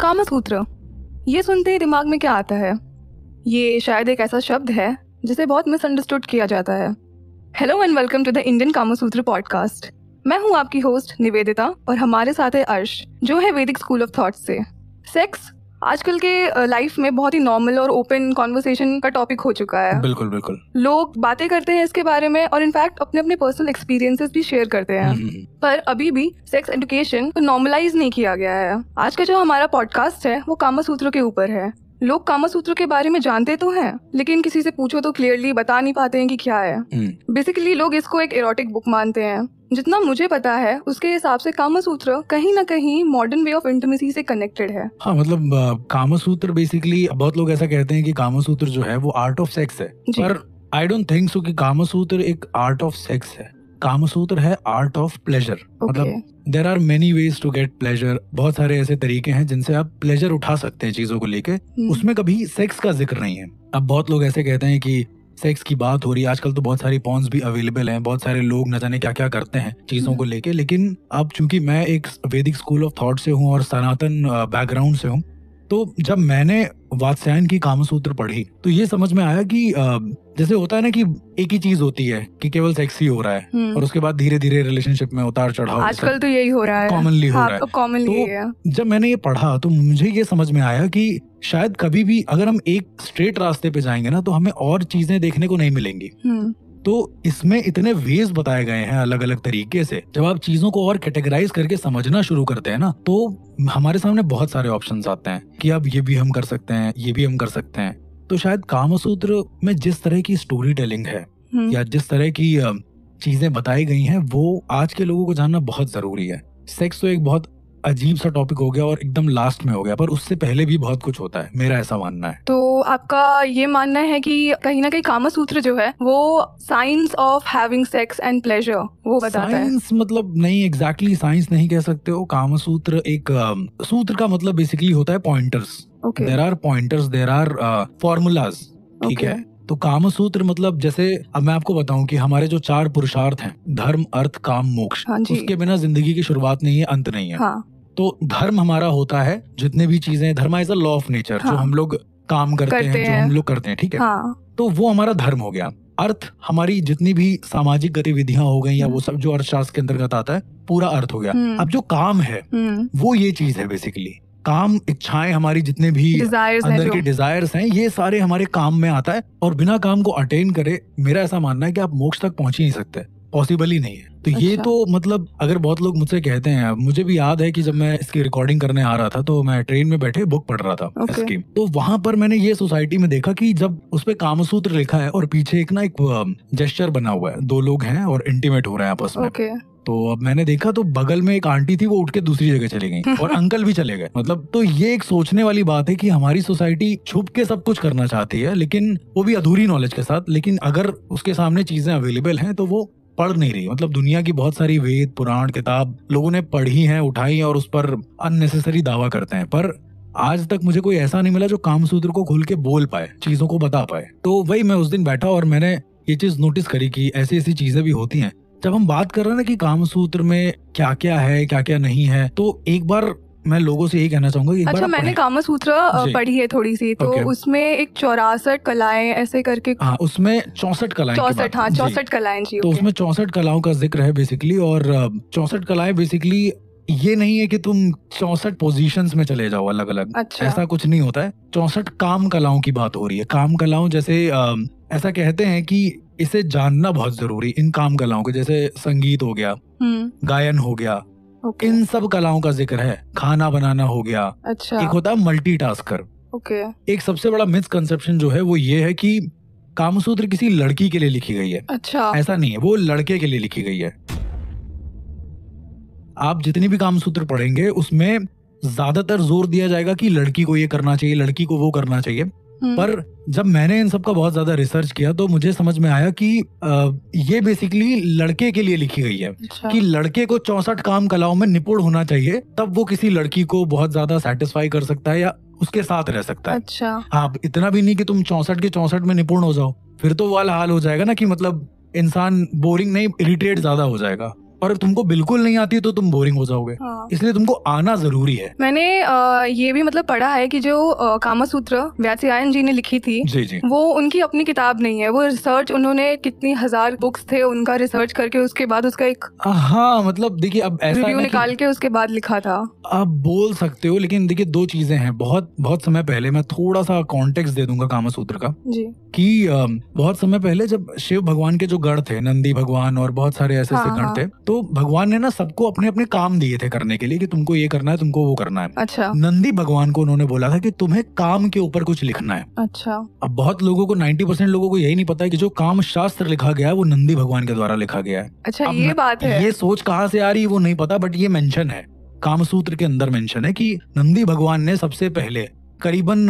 कामसूत्र ये सुनते ही दिमाग में क्या आता है ये शायद एक ऐसा शब्द है जिसे बहुत मिसअंडरस्टूड किया जाता है hello and welcome to the Indian Kamasutra podcast मैं हूँ आपकी होस्ट निवेदिता और हमारे साथ है अर्श जो है वैदिक स्कूल ऑफ थॉट से सेक्स आजकल के लाइफ में बहुत ही नॉर्मल और ओपन कॉन्वर्सेशन का टॉपिक हो चुका है बिल्कुल बिल्कुल लोग बातें करते हैं इसके बारे में और इनफैक्ट अपने अपने पर्सनल एक्सपीरियंसेस भी शेयर करते हैं हम्म, हम्म, हम्म। पर अभी भी सेक्स एजुकेशन को नॉर्मलाइज नहीं किया गया है आज का जो हमारा पॉडकास्ट है वो सूत्रों के ऊपर है लोग कामसूत्र के बारे में जानते तो हैं लेकिन किसी से पूछो तो क्लियरली बता नहीं पाते हैं कि क्या है बेसिकली हम्म। लोग इसको एक एरोटिक बुक मानते हैं जितना मुझे पता है उसके हिसाब से कामसूत्र कहीं ना कहीं मॉडर्न वे ऑफ इंटीमेसी से कनेक्टेड है हाँ मतलब कामसूत्र बेसिकली बहुत लोग ऐसा कहते हैं कि कामसूत्र जो है वो आर्ट ऑफ सेक्स है पर आई डोंट थिंक सो कि कामसूत्र एक आर्ट ऑफ सेक्स है कामसूत्र है आर्ट ऑफ प्लेजर मतलब there are many ways to get pleasure बहुत सारे ऐसे तरीके हैं जिनसे आप प्लेजर उठा सकते हैं चीजों को लेके हम्म। उसमें कभी सेक्स का जिक्र नहीं है अब बहुत लोग ऐसे कहते हैं कि सेक्स की बात हो रही है आजकल तो बहुत सारी पॉन्स भी अवेलेबल हैं बहुत सारे लोग न जाने क्या क्या करते हैं चीजों को हम्म। लेके लेकिन अब चूंकि मैं एक वैदिक स्कूल ऑफ थॉट से हूँ और सनातन बैकग्राउंड से हूँ तो जब मैंने वात्स्यायन की कामसूत्र पढ़ी तो ये समझ में आया कि जैसे होता है ना कि एक ही चीज होती है कि केवल सेक्स ही हो रहा है हम्म। और उसके बाद धीरे धीरे रिलेशनशिप में उतार चढ़ाव आजकल तो यही हो रहा है कॉमनली हाँ, हो रहा है कॉमनली तो जब मैंने ये पढ़ा तो मुझे ये समझ में आया कि शायद कभी भी अगर हम एक स्ट्रेट रास्ते पे जाएंगे ना तो हमें और चीजें देखने को नहीं मिलेंगी हम्म। तो इसमें इतने वेज बताए गए हैं अलग अलग तरीके से जब आप चीजों को और कैटेगराइज करके समझना शुरू करते हैं ना तो हमारे सामने बहुत सारे ऑप्शन आते हैं कि अब ये भी हम कर सकते हैं ये भी हम कर सकते हैं तो शायद कामसूत्र में जिस तरह की स्टोरी टेलिंग है हम्म। या जिस तरह की चीजें बताई गई हैं वो आज के लोगों को जानना बहुत जरूरी है सेक्स तो एक बहुत अजीब सा टॉपिक हो गया और एकदम लास्ट में हो गया पर उससे पहले भी बहुत कुछ होता है मेरा ऐसा मानना है तो आपका ये मानना है कि कहीं ना कहीं कामा सूत्र जो है वो science of having sex and pleasure वो बताता science, है साइंस मतलब नहीं एग्जैक्टली exactly साइंस नहीं कह सकते हो कामा सूत्र एक uh, सूत्र का मतलब बेसिकली होता है pointers there are pointers there are formulas ठीक है तो काम सूत्र मतलब जैसे अब मैं आपको बताऊं कि हमारे जो चार पुरुषार्थ हैं धर्म अर्थ काम मोक्ष हाँ उसके बिना जिंदगी की शुरुआत नहीं है अंत नहीं है हाँ. तो धर्म हमारा होता है जितने भी चीजें dharma is a law of nature जो हाँ। हम लोग काम करते, करते हैं, हैं जो हम लोग करते हैं ठीक है हाँ। तो वो हमारा धर्म हो गया अर्थ हमारी जितनी भी सामाजिक गतिविधियां हो गई या वो हम्म। सब जो अर्थशास्त्र के अंतर्गत आता है पूरा अर्थ हो गया हम्म। अब जो काम है हम्म। वो ये चीज है बेसिकली काम इच्छाएं हमारी जितने भी अंदर के डिजायर्स हैं ये सारे हमारे काम में आता है और बिना काम को अटेन करे मेरा ऐसा मानना है कि आप मोक्ष तक पहुंच ही नहीं सकते पॉसिबल ही नहीं है तो अच्छा। ये तो मतलब अगर बहुत लोग मुझसे कहते हैं मुझे भी याद है कि जब मैं इसकी रिकॉर्डिंग करने आ रहा था तो मैं ट्रेन में बैठे बुक पढ़ रहा था okay. इसकी तो वहां पर मैंने ये सोसाइटी में देखा कि जब उस पर कामसूत्र लिखा है और पीछे एक ना एक जेस्टर बना हुआ है दो लोग हैं और इंटीमेट हो रहे हैं आपस में okay. तो अब मैंने देखा तो बगल में एक आंटी थी वो उठ के दूसरी जगह चली गई और अंकल भी चले गए मतलब तो ये एक सोचने वाली बात है कि हमारी सोसाइटी छुप के सब कुछ करना चाहती है लेकिन वो भी अधूरी नॉलेज के साथ लेकिन अगर उसके सामने चीजें अवेलेबल हैं तो वो पढ़ नहीं रही मतलब दुनिया की बहुत सारी वेद पुराण किताब लोगों ने पढ़ी है उठाई और उस पर अननेसेसरी दावा करते हैं पर आज तक मुझे कोई ऐसा नहीं मिला जो कामसूत्र को खुल के बोल पाए चीजों को बता पाए तो वही मैं उस दिन बैठा और मैंने ये चीज नोटिस करी कि ऐसी ऐसी चीजें भी होती हैं जब हम बात कर रहे हैं ना कि कामसूत्र में क्या क्या है क्या क्या नहीं है तो एक बार मैं लोगों से यही कहना चाहूंगा अच्छा मैंने कामा सूत्र पढ़ी है थोड़ी सी तो उसमें एक चौरासठ कलाएं ऐसे करके हाँ उसमें चौसठ कलाएं चौसठ हाँ चौसठ कलाएं जी तो उसमें चौसठ कलाओं का जिक्र है बेसिकली और चौसठ कलाएं बेसिकली ये नहीं है कि तुम चौसठ पोजीशंस में चले जाओ अलग अलग अच्छा। ऐसा कुछ नहीं होता है चौसठ काम कलाओं की बात हो रही है काम कलाओं जैसे आ, ऐसा कहते हैं कि इसे जानना बहुत जरूरी इन काम कलाओं के जैसे संगीत हो गया हम्म। गायन हो गया okay. इन सब कलाओं का जिक्र है खाना बनाना हो गया अच्छा एक होता है मल्टी टास्कर okay. एक सबसे बड़ा मिसकंसेप्शन जो है वो ये है कि कामसूत्र किसी लड़की के लिए लिखी गई है अच्छा ऐसा नहीं है वो लड़के के लिए लिखी गई है आप जितनी भी कामसूत्र पढ़ेंगे उसमें ज्यादातर जोर दिया जाएगा कि लड़की को ये करना चाहिए लड़की को वो करना चाहिए हम्म। पर जब मैंने इन सब का बहुत ज्यादा रिसर्च किया तो मुझे समझ में आया कि ये बेसिकली लड़के के लिए लिखी गई है अच्छा। कि लड़के को चौसठ काम कलाओं में निपुण होना चाहिए तब वो किसी लड़की को बहुत ज्यादा सेटिस्फाई कर सकता है या उसके साथ रह सकता है अच्छा हाँ इतना भी नहीं कि तुम चौसठ के चौसठ में निपुण हो जाओ फिर तो वाल हाल हो जाएगा ना कि मतलब इंसान बोरिंग नहीं इरिटेट ज्यादा हो जाएगा और अगर तुमको बिल्कुल नहीं आती तो तुम बोरिंग हो जाओगे हाँ। इसलिए तुमको आना जरूरी है मैंने आ, ये भी मतलब पढ़ा है कि जो कामसूत्र सूत्र जी ने लिखी थी जी जी वो उनकी अपनी किताब नहीं है वो रिसर्च उन्होंने कितनी हजार बुक्स थे उनका रिसर्च करके उसके बाद उसका एक हाँ मतलब देखिए अब रिव्यू निकाल के उसके बाद लिखा था आप बोल सकते हो लेकिन देखिए दो चीजें हैं बहुत बहुत समय पहले मैं थोड़ा सा कॉन्टेक्ट दे दूंगा कामसूत्र का जी की बहुत समय पहले जब शिव भगवान के जो गढ़ थे नंदी भगवान और बहुत सारे ऐसे ऐसे हाँ, गढ़ हाँ। थे तो भगवान ने ना सबको अपने अपने काम दिए थे करने के लिए कि तुमको ये करना है तुमको वो करना है अच्छा नंदी भगवान को उन्होंने बोला था कि तुम्हें काम के ऊपर कुछ लिखना है अच्छा अब बहुत लोगों को 90 परसेंट लोगों को यही नहीं पता है कि जो काम शास्त्र लिखा गया है वो नंदी भगवान के द्वारा लिखा गया है अच्छा ये बात है ये सोच कहाँ से आ रही है वो नहीं पता बट ये मेंशन है कामसूत्र के अंदर मेंशन है कि नंदी भगवान ने सबसे पहले करीबन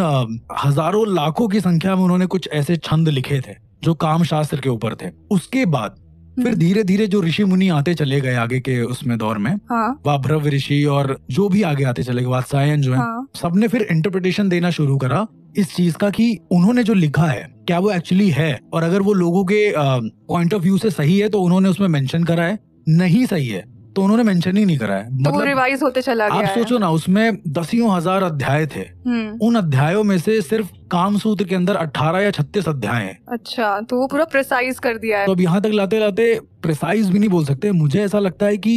हजारों लाखों की संख्या में उन्होंने कुछ ऐसे छंद लिखे थे जो काम शास्त्र के ऊपर थे उसके बाद फिर हम्म। धीरे धीरे जो ऋषि मुनि आते चले गए आगे के उसमें दौर में हाँ। वाभ्रव ऋषि और जो भी आगे आते चले गए वात्सायन जो है हाँ। सबने फिर इंटरप्रिटेशन देना शुरू करा इस चीज का कि उन्होंने जो लिखा है क्या वो एक्चुअली है और अगर वो लोगों के पॉइंट ऑफ व्यू से सही है तो उन्होंने उसमें मेंशन करा है नहीं सही है तो उन्होंने मेंशन ही नहीं करा है तो मतलब तो रिवाइज होते चला गया आप सोचो ना उसमें दसियों हजार अध्याय थे हम्म। उन अध्यायों में से सिर्फ काम सूत्र के अंदर अठारह या छत्तीस अध्याय हैं अच्छा तो वो पूरा प्रिसाइज कर दिया है तो अब यहाँ तक लाते लाते प्रिसाइज भी नहीं बोल सकते मुझे ऐसा लगता है की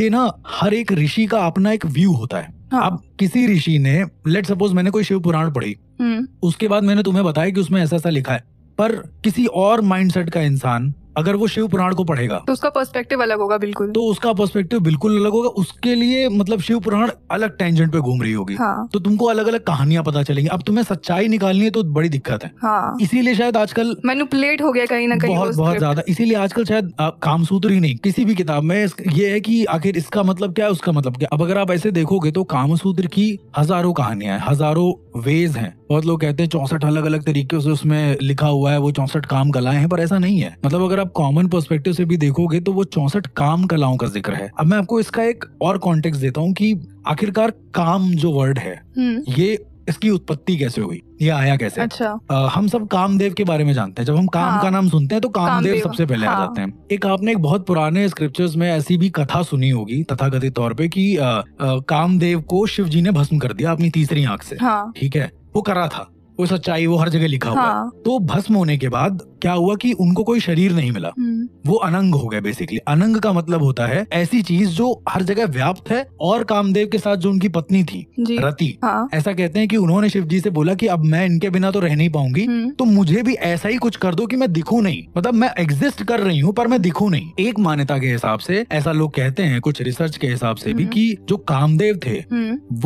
ये ना हर एक ऋषि का अपना एक व्यू होता है हाँ। अब किसी ऋषि ने लेट सपोज मैंने कोई शिव पुराण पढ़ी हम्म। उसके बाद मैंने तुम्हें बताया कि उसमें ऐसा ऐसा लिखा है पर किसी और माइंडसेट का इंसान अगर वो शिव पुराण को पढ़ेगा तो उसका पर्सपेक्टिव अलग होगा बिल्कुल तो उसका पर्सपेक्टिव बिल्कुल अलग होगा उसके लिए मतलब शिव पुराण अलग टेंजेंट पे घूम रही होगी हाँ। तो तुमको अलग अलग कहानियां पता चलेंगी अब तुम्हें सच्चाई निकालनी है तो बड़ी दिक्कत है हाँ। इसीलिए शायद आजकल प्लेट हो गया कहीं ना कहीं बहुत बहुत ज्यादा इसीलिए आजकल शायद कामसूत्र ही नहीं किसी भी किताब में ये है की आखिर इसका मतलब क्या है उसका मतलब क्या अब अगर आप ऐसे देखोगे तो कामसूत्र की हजारों कहानियां हजारों वेज है बहुत लोग कहते हैं चौसठ अलग अलग तरीके से उसमें लिखा हुआ है वो चौंसठ काम कलाएं हैं पर ऐसा नहीं है मतलब अगर आप कॉमन पर्सपेक्टिव से भी देखोगे तो वो चौंसठ काम कलाओं का जिक्र है अब मैं आपको इसका एक और कॉन्टेक्स देता हूँ कि आखिरकार काम जो वर्ड है हम्म। ये इसकी उत्पत्ति कैसे हुई ये आया कैसे अच्छा आ, हम सब कामदेव के बारे में जानते हैं जब हम काम हाँ। का नाम सुनते हैं तो कामदेव, काम सबसे पहले हाँ। आ जाते हैं एक आपने एक बहुत पुराने स्क्रिप्चर्स में ऐसी भी कथा सुनी होगी तथागत तौर पे कि कामदेव को शिव जी ने भस्म कर दिया अपनी तीसरी आंख से हाँ। ठीक हाँ। है वो करा था वो सच्चाई वो हर जगह लिखा हाँ. हुआ तो भस्म होने के बाद क्या हुआ कि उनको कोई शरीर नहीं मिला हम्म। वो अनंग हो गए बेसिकली अनंग का मतलब होता है ऐसी चीज जो हर जगह व्याप्त है और कामदेव के साथ जो उनकी पत्नी थी रति हाँ। ऐसा कहते हैं कि उन्होंने शिव जी से बोला कि अब मैं इनके बिना तो रह नहीं पाऊंगी हम्म। तो मुझे भी ऐसा ही कुछ कर दो कि मैं दिखू नहीं मतलब मैं एग्जिस्ट कर रही हूँ पर मैं दिखू नहीं एक मान्यता के हिसाब से ऐसा लोग कहते हैं कुछ रिसर्च के हिसाब से भी हम्म। कि जो कामदेव थे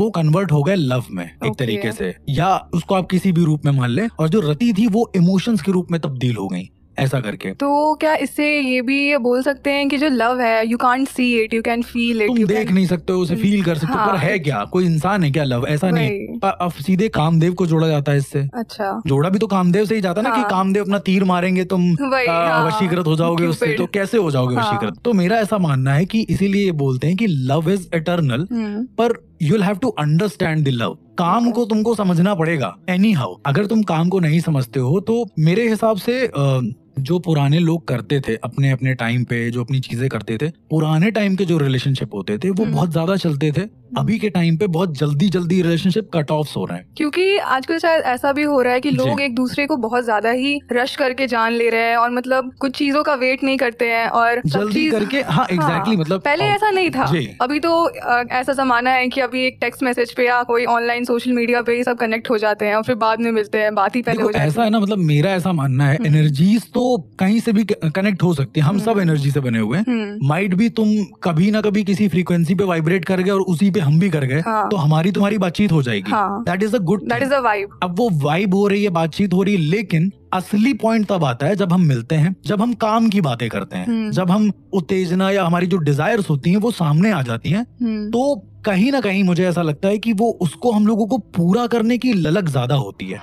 वो कन्वर्ट हो गए लव में एक तरीके से या उसको आप किसी भी रूप में मान ले और जो रति थी वो इमोशंस के रूप में तब्दील हो गई ऐसा करके तो क्या इससे ये भी ये बोल सकते हैं कि जो लव है you can't see it you can feel it तुम देख can... नहीं सकते हो उसे फील hmm, कर सकते हो हाँ, पर है क्या कोई इंसान है क्या लव ऐसा नहीं पर अब सीधे कामदेव को जोड़ा जाता है इससे अच्छा जोड़ा भी तो कामदेव से ही जाता है हाँ, ना कि हाँ। कामदेव अपना तीर मारेंगे तुम हाँ, वशीकृत हो जाओगे उससे तो कैसे हो जाओगे हाँ। वशीकृत तो मेरा ऐसा मानना है की इसीलिए ये बोलते हैं की लव इज एटर्नल पर you'll have to understand the love काम को तुमको समझना पड़ेगा एनी हाउ अगर तुम काम को नहीं समझते हो तो मेरे हिसाब से जो पुराने लोग करते थे अपने अपने टाइम पे जो अपनी चीजें करते थे पुराने टाइम के जो रिलेशनशिप होते थे वो हम्म। बहुत ज्यादा चलते थे अभी के टाइम पे बहुत जल्दी जल्दी रिलेशनशिप कट ऑफ हो रहे हैं क्योंकि आजकल शायद ऐसा भी हो रहा है कि लोग एक दूसरे को बहुत ज्यादा ही रश करके जान ले रहे हैं और मतलब कुछ चीजों का वेट नहीं करते हैं और जल्दी करके हाँ एग्जैक्टली हाँ, मतलब पहले ऐसा नहीं था अभी तो आ, ऐसा जमाना है की अभी एक टेक्स्ट मैसेज पे या कोई ऑनलाइन सोशल मीडिया पे ही सब कनेक्ट हो जाते हैं और फिर बाद में मिलते हैं बात ही पहले ऐसा है ना मतलब मेरा ऐसा मानना है एनर्जीज हम्म। तो कहीं से भी कनेक्ट हो सकती है हम सब एनर्जी हम्म। से बने हुए माइट हम्म। भी तुम कभी ना कभी किसी फ्रीक्वेंसी पे वाइब्रेट कर गए और उसी पे हम भी कर गए हाँ. तो हमारी तुम्हारी बातचीत हो जाएगी that is a good that is a vibe अब वो वाइब हो रही है बातचीत हो रही है लेकिन असली पॉइंट तब आता है जब हम मिलते हैं जब हम काम की बातें करते हैं हम्म। जब हम उत्तेजना या हमारी जो डिजायर्स होती हैं वो सामने आ जाती हैं तो कहीं ना कहीं मुझे ऐसा लगता है कि वो उसको हम लोगों को पूरा करने की ललक ज्यादा होती है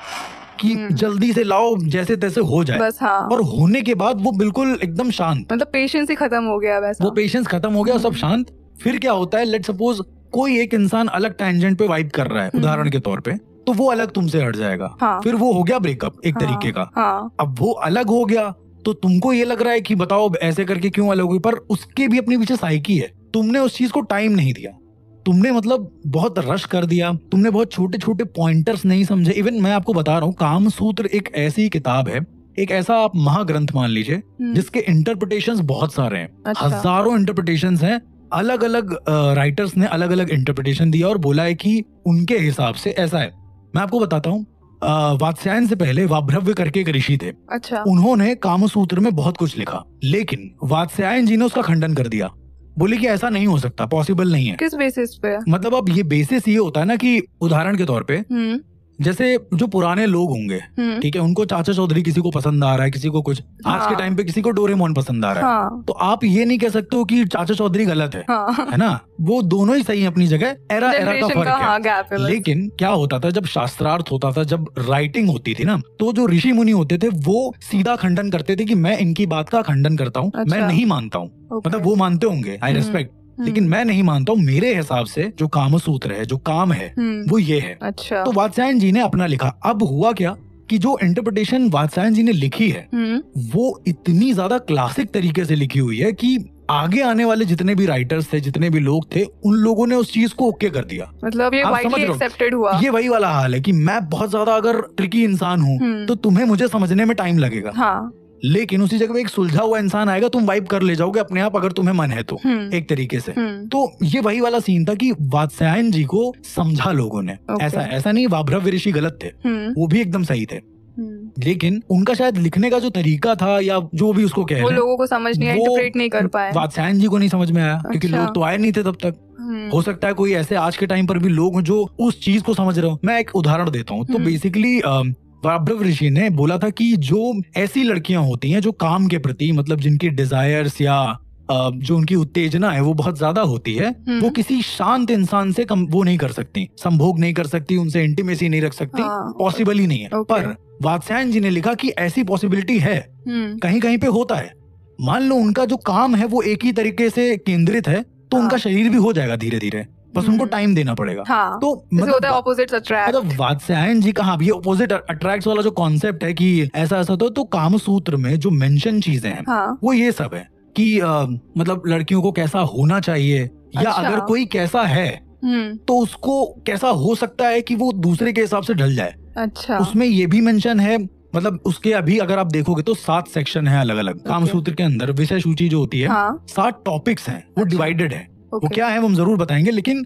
कि हम्म। जल्दी से लाओ जैसे तैसे हो जाए बस हाँ और होने के बाद वो बिल्कुल एकदम शांत मतलब पेशेंस ही खत्म हो गया वैसा वो पेशेंस खत्म हो गया सब शांत फिर क्या होता है लेट सपोज कोई एक इंसान अलग टेंजेंट पे वाइप कर रहा है हम्म। उदाहरण के तौर पे तो वो अलग तुमसे हट जाएगा हाँ। फिर वो हो गया ब्रेकअप एक हाँ। तरीके का हाँ। अब वो अलग हो गया तो तुमको ये लग रहा है कि बताओ ऐसे करके क्यों अलग हुई पर उसके भी अपने पीछे साइकी है तुमने उस चीज को टाइम नहीं दिया तुमने मतलब बहुत रश कर दिया तुमने बहुत छोटे छोटे पॉइंटर्स नहीं समझे इवन मैं आपको बता रहा हूँ कामसूत्र एक ऐसी किताब है एक ऐसा आप महाग्रंथ मान लीजिए हम्म। जिसके इंटरप्रिटेशंस बहुत सारे हैं अच्छा। हजारों इंटरप्रिटेशंस हैं अलग अलग राइटर्स ने अलग अलग इंटरप्रिटेशन दिया और बोला है कि उनके हिसाब से ऐसा है मैं आपको बताता हूँ वात्स्यायन से पहले वाभ्रव्य करके एक ऋषि थे अच्छा उन्होंने कामसूत्र में बहुत कुछ लिखा लेकिन वात्स्यायन जी ने उसका खंडन कर दिया बोले कि ऐसा नहीं हो सकता पॉसिबल नहीं है किस बेसिस पे मतलब अब ये बेसिस ये होता है ना कि उदाहरण के तौर पे हम्म। जैसे जो पुराने लोग होंगे हम्म। ठीक है उनको चाचा चौधरी किसी को पसंद आ रहा है किसी को कुछ हाँ। आज के हाँ। टाइम पे किसी को डोरेमोन पसंद आ रहा है हाँ। तो आप ये नहीं कह सकते हो कि चाचा चौधरी गलत है हाँ। है ना वो दोनों ही सही है अपनी जगह एरा एरा का फर्क हाँ, है लेकिन क्या होता था जब शास्त्रार्थ होता था जब राइटिंग होती थी ना तो जो ऋषि मुनि होते थे वो सीधा खंडन करते थे की मैं इनकी बात का खंडन करता हूँ मैं अच्छा। नहीं मानता हूँ मतलब वो मानते होंगे आई रेस्पेक्ट हम्म। लेकिन हम्म। मैं नहीं मानता हूँ मेरे हिसाब से जो काम सूत्र है जो काम है हम्म। वो ये है अच्छा तो वादसायन जी ने अपना लिखा अब हुआ क्या कि जो इंटरप्रिटेशन वादसायन जी ने लिखी है हम्म। वो इतनी ज्यादा क्लासिक तरीके से लिखी हुई है कि आगे आने वाले जितने भी राइटर्स थे जितने भी लोग थे उन लोगों ने उस चीज को ओके कर दिया मतलब ये एक्सेप्टेड हुआ ये वही वाला हाल है कि मैं बहुत ज्यादा अगर ट्रिकी इंसान हूँ तो तुम्हें मुझे समझने में टाइम लगेगा हाँ। लेकिन उसी जगह पे एक सुलझा हुआ इंसान आएगा तुम वाइप कर ले जाओगे अपने आप अगर तुम्हें मन है तो हम्म। एक तरीके से हम्म। तो ये वही वाला सीन था कि वात्सायन जी को समझा लोगों ने ऐसा ऐसा नहीं वाभ्रव्य ऋषि गलत थे हम्म। वो भी एकदम सही थे लेकिन उनका शायद लिखने का जो तरीका था या जो भी उसको कह वो लोगों को समझ नहीं इंटरप्रेट नहीं कर पाए वात्सायन जी को नहीं समझ में आया अच्छा। क्योंकि लोग तो आए नहीं थे तब तक हो सकता है कोई ऐसे आज के टाइम पर भी लोग जो उस चीज को समझ रहे हो मैं एक उदाहरण देता हूँ तो बेसिकली बाब्रव ऋषि ने बोला था कि जो ऐसी लड़कियां होती हैं जो काम के प्रति मतलब जिनकी डिजायर्स या जो उनकी उत्तेजना है वो बहुत ज्यादा होती है हम्म। वो किसी शांत इंसान से कम वो नहीं कर सकती संभोग नहीं कर सकती उनसे इंटीमेसी नहीं रख सकती पॉसिबल हाँ, ही नहीं है पर वाक्सायन जी ने लिखा कि ऐसी पॉसिबिलिटी है हम्म। कहीं कहीं पे होता है मान लो उनका जो काम है वो एक ही तरीके से केंद्रित है तो हाँ। उनका शरीर भी हो जाएगा धीरे धीरे बस उनको टाइम हम्म। देना पड़ेगा हाँ, तो मतलब होता है अट्रैक्ट मतलब, मतलब जी का हाँ ये ऑपोजिट अट्रैक्ट वाला जो कॉन्सेप्ट है कि ऐसा ऐसा तो, तो सूत्र में जो मेंशन चीजें हैं हाँ. वो ये सब है कि आ, मतलब लड़कियों को कैसा होना चाहिए अच्छा. या अगर कोई कैसा है हम्म। तो उसको कैसा हो सकता है कि वो दूसरे के हिसाब से ढल जाए अच्छा उसमें ये भी मेंशन है मतलब उसके अभी अगर आप देखोगे तो सात सेक्शन है अलग अलग काम सूत्र के अंदर विषय सूची जो होती है हाँ? सात टॉपिक्स हैं वो डिवाइडेड अच्छा। है okay. वो क्या है वो हम जरूर बताएंगे लेकिन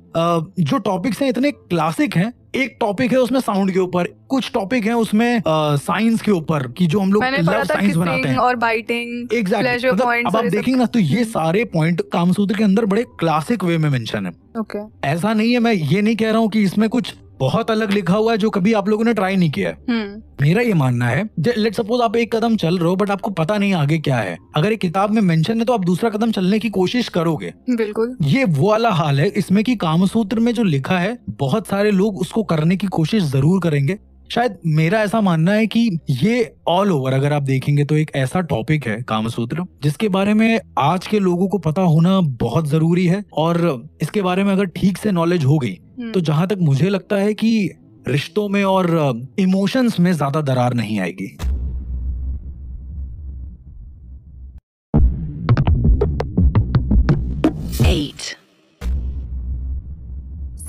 जो टॉपिक्स हैं इतने क्लासिक हैं एक टॉपिक है उसमें साउंड के ऊपर कुछ टॉपिक है उसमें साइंस के ऊपर कि जो हम लोग लव साइंस बनाते हैं और बाइटिंग एग्जैक्टली तो अब आप देखेंगे ना तो ये हम्म। सारे पॉइंट कामसूत्र के अंदर बड़े क्लासिक वे में मेंशन है ओके okay. ऐसा नहीं है मैं ये नहीं कह रहा हूँ कि इसमें कुछ बहुत अलग लिखा हुआ है जो कभी आप लोगों ने ट्राई नहीं किया है हम्म। मेरा ये मानना है लेट सपोज आप एक कदम चल रहे हो बट आपको पता नहीं आगे क्या है अगर एक किताब में मेंशन है तो आप दूसरा कदम चलने की कोशिश करोगे बिल्कुल ये वो वाला हाल है इसमें की कामसूत्र में जो लिखा है बहुत सारे लोग उसको करने की कोशिश जरूर करेंगे शायद मेरा ऐसा मानना है कि ये ऑल ओवर अगर आप देखेंगे तो एक ऐसा टॉपिक है कामसूत्र जिसके बारे में आज के लोगों को पता होना बहुत जरूरी है और इसके बारे में अगर ठीक से नॉलेज हो गई हम्म। तो जहां तक मुझे लगता है कि रिश्तों में और इमोशंस में ज्यादा दरार नहीं आएगी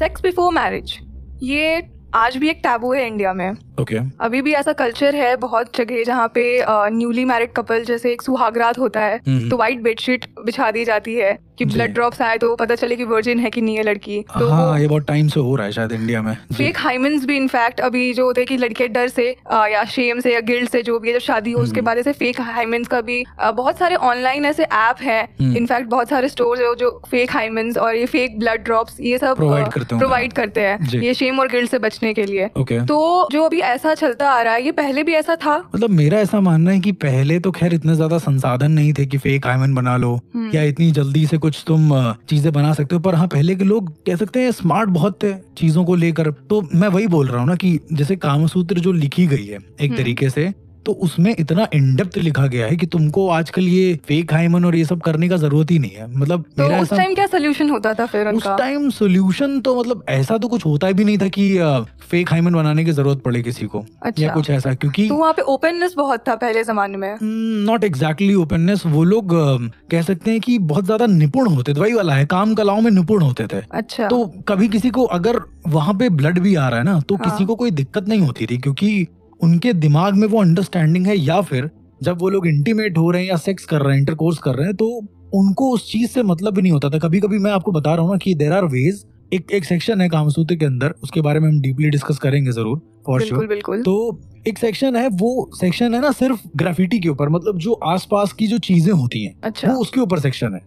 सेक्स बिफोर मैरिज ये आज भी एक टैबू है इंडिया में ओके okay. अभी भी ऐसा कल्चर है बहुत जगह जहाँ पे न्यूली मैरिड कपल जैसे एक सुहागरात होता है mm-hmm. तो व्हाइट बेडशीट बिछा दी जाती है कि ब्लड ड्रॉप्स आए तो पता चले कि वर्जिन है कि नहीं है लड़की तो हाँ ये बहुत टाइम से हो रहा है शायद इंडिया में फेक हाइमेंस भी इनफैक्ट अभी जो होते हैं कि लड़के डर से या शेम से या गिल्ड से जो भी है जब शादी हो हम्म। उसके बाद ऐसे फेक हाइमेंस का भी बहुत सारे ऑनलाइन ऐसे ऐप है इनफैक्ट बहुत सारे स्टोर है जो फेक हाइमेंस और ये फेक ब्लड ड्रॉप्स ये सब प्रोवाइड करते हैं ये शेम और गिल्ड से बचने के लिए तो जो अभी ऐसा चलता आ रहा है ये पहले भी ऐसा था मतलब मेरा ऐसा मानना है कि पहले तो खैर इतने ज्यादा संसाधन नहीं थे कि फेक हाइमन बना लो हम्म। या इतनी जल्दी से कुछ कुछ तुम चीजें बना सकते हो पर हाँ पहले के लोग कह सकते हैं स्मार्ट बहुत थे चीजों को लेकर तो मैं वही बोल रहा हूँ ना कि जैसे कामसूत्र जो लिखी गई है एक हम्म। तरीके से तो उसमें इतना इनडेप्थ लिखा गया है कि तुमको आजकल ये फेक हाइमन और ये सब करने का जरूरत ही नहीं है मतलब तो मेरा उस टाइम क्या सोल्यूशन होता था फिर उनका? उस टाइम सोल्यूशन तो मतलब ऐसा तो कुछ होता भी नहीं था कि फेक हाइमन बनाने की जरूरत पड़े किसी को अच्छा। या कुछ ऐसा क्योंकि तो वहाँ पे ओपननेस बहुत था पहले जमाने में नॉट एग्जैक्टली ओपननेस वो लोग कह सकते हैं कि बहुत ज्यादा निपुण होते थे वही वाला है काम कलाओं में निपुण होते थे अच्छा तो कभी किसी को अगर वहाँ पे ब्लड भी आ रहा है ना तो हाँ। किसी को कोई दिक्कत नहीं होती थी क्योंकि उनके दिमाग में वो अंडरस्टैंडिंग है या फिर जब वो लोग इंटीमेट हो रहे हैं या सेक्स कर रहे हैं इंटरकोर्स कर रहे हैं तो उनको उस चीज से मतलब भी नहीं होता था कभी कभी मैं आपको बता रहा हूँ ना कि देर आर वेज एक एक सेक्शन है कामसूत्र के अंदर उसके बारे में हम डीपली डिस्कस करेंगे जरूर फॉर श्योर sure. तो एक सेक्शन है वो सेक्शन है ना सिर्फ ग्राफिटी के ऊपर मतलब जो आसपास की जो चीजें होती हैं अच्छा। वो उसके ऊपर सेक्शन है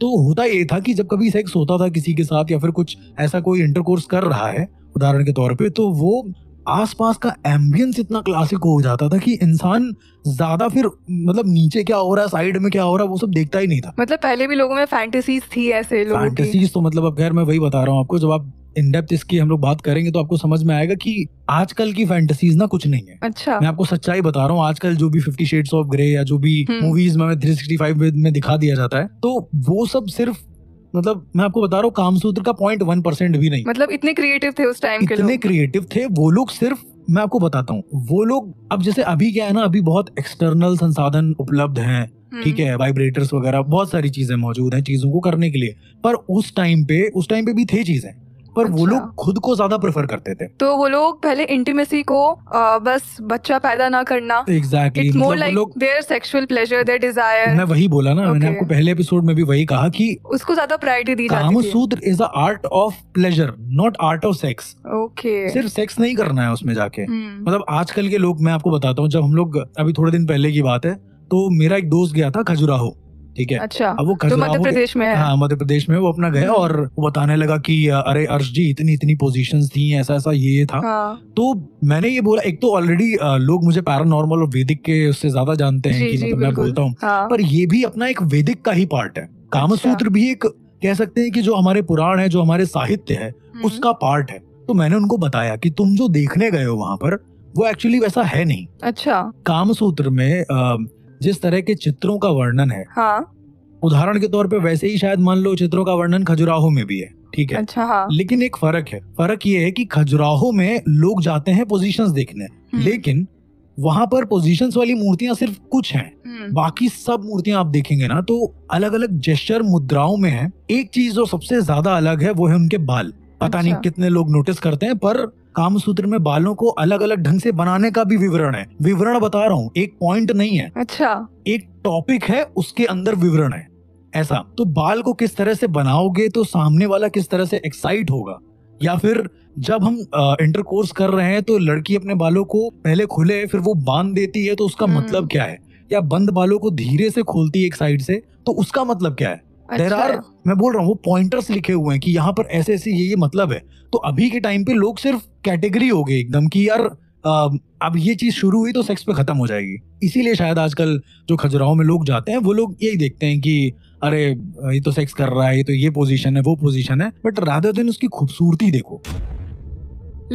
तो होता ये था कि जब कभी सेक्स होता था किसी के साथ या फिर कुछ ऐसा कोई इंटरकोर्स कर रहा है उदाहरण के तौर पे तो वो आसपास का एम्बियंस इतना क्लासिक हो जाता था कि इंसान ज्यादा फिर मतलब नीचे क्या हो रहा है साइड में क्या हो रहा है वो सब देखता ही नहीं था मतलब पहले भी लोगों में फैंटेसीज थी ऐसे फैंटेसीज तो मतलब अब खैर मैं वही बता रहा हूँ आपको जब आप इन डेप्थ इसकी हम लोग बात करेंगे तो आपको समझ में आएगा कि आजकल की फैंटेसीज ना कुछ नहीं है अच्छा मैं आपको सच्चाई बता रहा हूँ आजकल जो भी फिफ्टी शेड्स ऑफ ग्रे या जो भी मूवीज हम्म। में थ्री सिक्सटी फाइव में दिखा दिया जाता है तो वो सब सिर्फ मतलब मैं आपको बता रहा हूँ कामसूत्र का पॉइंट वन परसेंट भी नहीं मतलब इतने क्रिएटिव थे उस टाइम के इतने क्रिएटिव थे वो लोग सिर्फ मैं आपको बताता हूँ वो लोग अब जैसे अभी क्या है ना अभी बहुत एक्सटर्नल संसाधन उपलब्ध हैं हम्म। ठीक है वाइब्रेटर्स वगैरह बहुत सारी चीजें मौजूद हैं चीजों को करने के लिए पर उस टाइम पे उस टाइम पे भी थे चीजें पर अच्छा। वो लोग अच्छा। खुद को ज्यादा प्रेफर करते थे तो वो लोग पहले इंटीमेसी को आ, बस बच्चा पैदा ना करना एग्जैक्टली exactly. मतलब like लोग their sexual pleasure their desire मैं वही बोला ना okay. मैंने आपको पहले एपिसोड में भी वही कहा कि उसको ज्यादा प्रायोरिटी दी जाती है सूत्र is a art of pleasure not art of sex okay सिर्फ सेक्स नहीं करना है उसमें जाके hmm। मतलब आजकल के लोग मैं आपको बताता हूँ जब हम लोग अभी थोड़े दिन पहले की बात है तो मेरा एक दोस्त गया था खजुराहो ठीक है अच्छा अब वो तो मध्य प्रदेश में हाँ मध्य प्रदेश में वो अपना गया हम्म। और वो बताने लगा कि अरे अर्श जी इतनी इतनी पोजीशंस थी ऐसा ऐसा ये था हाँ। तो मैंने ये बोला एक तो ऑलरेडी लोग मुझे पैरानॉर्मल और वैदिक के उससे ज्यादा जानते हैं कि मतलब मैं बोलता हूँ हाँ। पर ये भी अपना एक वैदिक का ही पार्ट है कामसूत्र अच्छा। भी एक कह सकते हैं कि जो हमारे पुराण है जो हमारे साहित्य है हम्म। उसका पार्ट है तो मैंने उनको बताया कि तुम जो देखने गए हो वहाँ पर वो एक्चुअली वैसा है नहीं अच्छा कामसूत्र में जिस तरह के चित्रों का वर्णन है हाँ उदाहरण के तौर पे वैसे ही शायद मान लो चित्रों का वर्णन खजुराहो में भी है ठीक है अच्छा हाँ। लेकिन एक फर्क है फर्क ये है कि खजुराहो में लोग जाते हैं पोजीशंस देखने हम्म। लेकिन वहां पर पोजीशंस वाली मूर्तियां सिर्फ कुछ हैं हम्म। बाकी सब मूर्तियां आप देखेंगे ना तो अलग अलग जेस्टर मुद्राओं में है एक चीज जो सबसे ज्यादा अलग है वो है उनके बाल पता अच्छा। नहीं कितने लोग नोटिस करते हैं पर काम सूत्र में बालों को अलग अलग ढंग से बनाने का भी विवरण है विवरण बता रहा हूँ एक पॉइंट नहीं है अच्छा एक टॉपिक है उसके अंदर विवरण है ऐसा तो बाल को किस तरह से बनाओगे तो सामने वाला किस तरह से एक्साइट होगा या फिर जब हम इंटरकोर्स कर रहे हैं तो लड़की अपने बालों को पहले खुले है फिर वो बांध देती है तो उसका हम्म। मतलब क्या है या बंद बालों को धीरे से खोलती है एक साइड से तो उसका मतलब क्या है देर आर अच्छा। मैं बोल रहा हूँ वो पॉइंटर्स लिखे हुए हैं कि यहाँ पर ऐसे ऐसे ये ये मतलब है तो अभी के टाइम पे लोग सिर्फ कैटेगरी हो गए एकदम कि यार अब ये चीज शुरू हुई तो सेक्स पे खत्म हो जाएगी इसीलिए शायद आजकल जो खजुराहो में लोग जाते हैं वो लोग यही देखते हैं कि अरे ये तो सेक्स कर रहा है ये तो ये पोजीशन है वो पोजीशन है बट राधा देन उसकी खूबसूरती देखो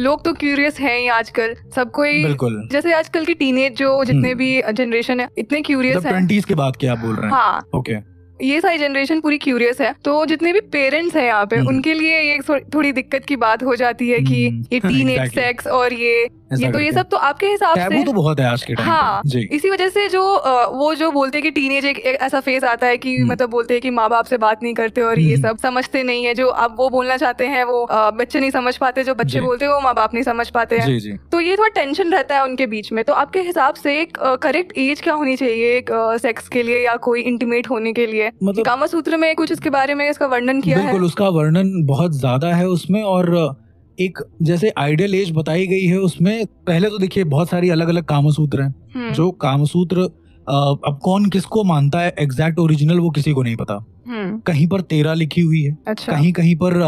लोग तो क्यूरियस हैं ही आजकल सब कोई बिल्कुल जैसे आजकल की टीनेज जो जितने हम्म। भी जनरेशन है इतने क्यूरियस मतलब है के बाद क्या बोल रहे हैं हाँ ओके okay. ये सारी जनरेशन पूरी क्यूरियस है तो जितने भी पेरेंट्स हैं यहाँ पे हम्म। उनके लिए ये थोड़ी दिक्कत की बात हो जाती है कि हम्म। ये टीन एज सेक्स और ये ये तो ये सब तो आपके हिसाब से तो बहुत है आज के हाँ इसी वजह से जो वो जो बोलते हैं कि टीन एज एक ऐसा फेस आता है कि हम्म। मतलब बोलते हैं कि माँ बाप से बात नहीं करते और ये सब समझते नहीं है जो आप वो बोलना चाहते हैं वो बच्चे नहीं समझ पाते जो बच्चे बोलते हैं वो माँ बाप नहीं समझ पाते हैं तो ये थोड़ा टेंशन रहता है उनके बीच में तो आपके हिसाब से एक करेक्ट एज क्या होनी चाहिए एक सेक्स के लिए या कोई इंटीमेट होने के लिए है मतलब कामा सूत्र में कुछ इसके बारे में इसका वर्णन किया बिल्कुल, है उसका वर्णन बहुत ज्यादा है उसमें और एक जैसे आइडियल एज बताई गई है उसमें पहले तो देखिए बहुत सारी अलग अलग कामसूत्र हैं हम्म। जो कामसूत्र अब कौन किसको मानता है एग्जैक्ट ओरिजिनल वो किसी को नहीं पता हम्म। कहीं पर तेरह लिखी हुई है अच्छा। कहीं कहीं पर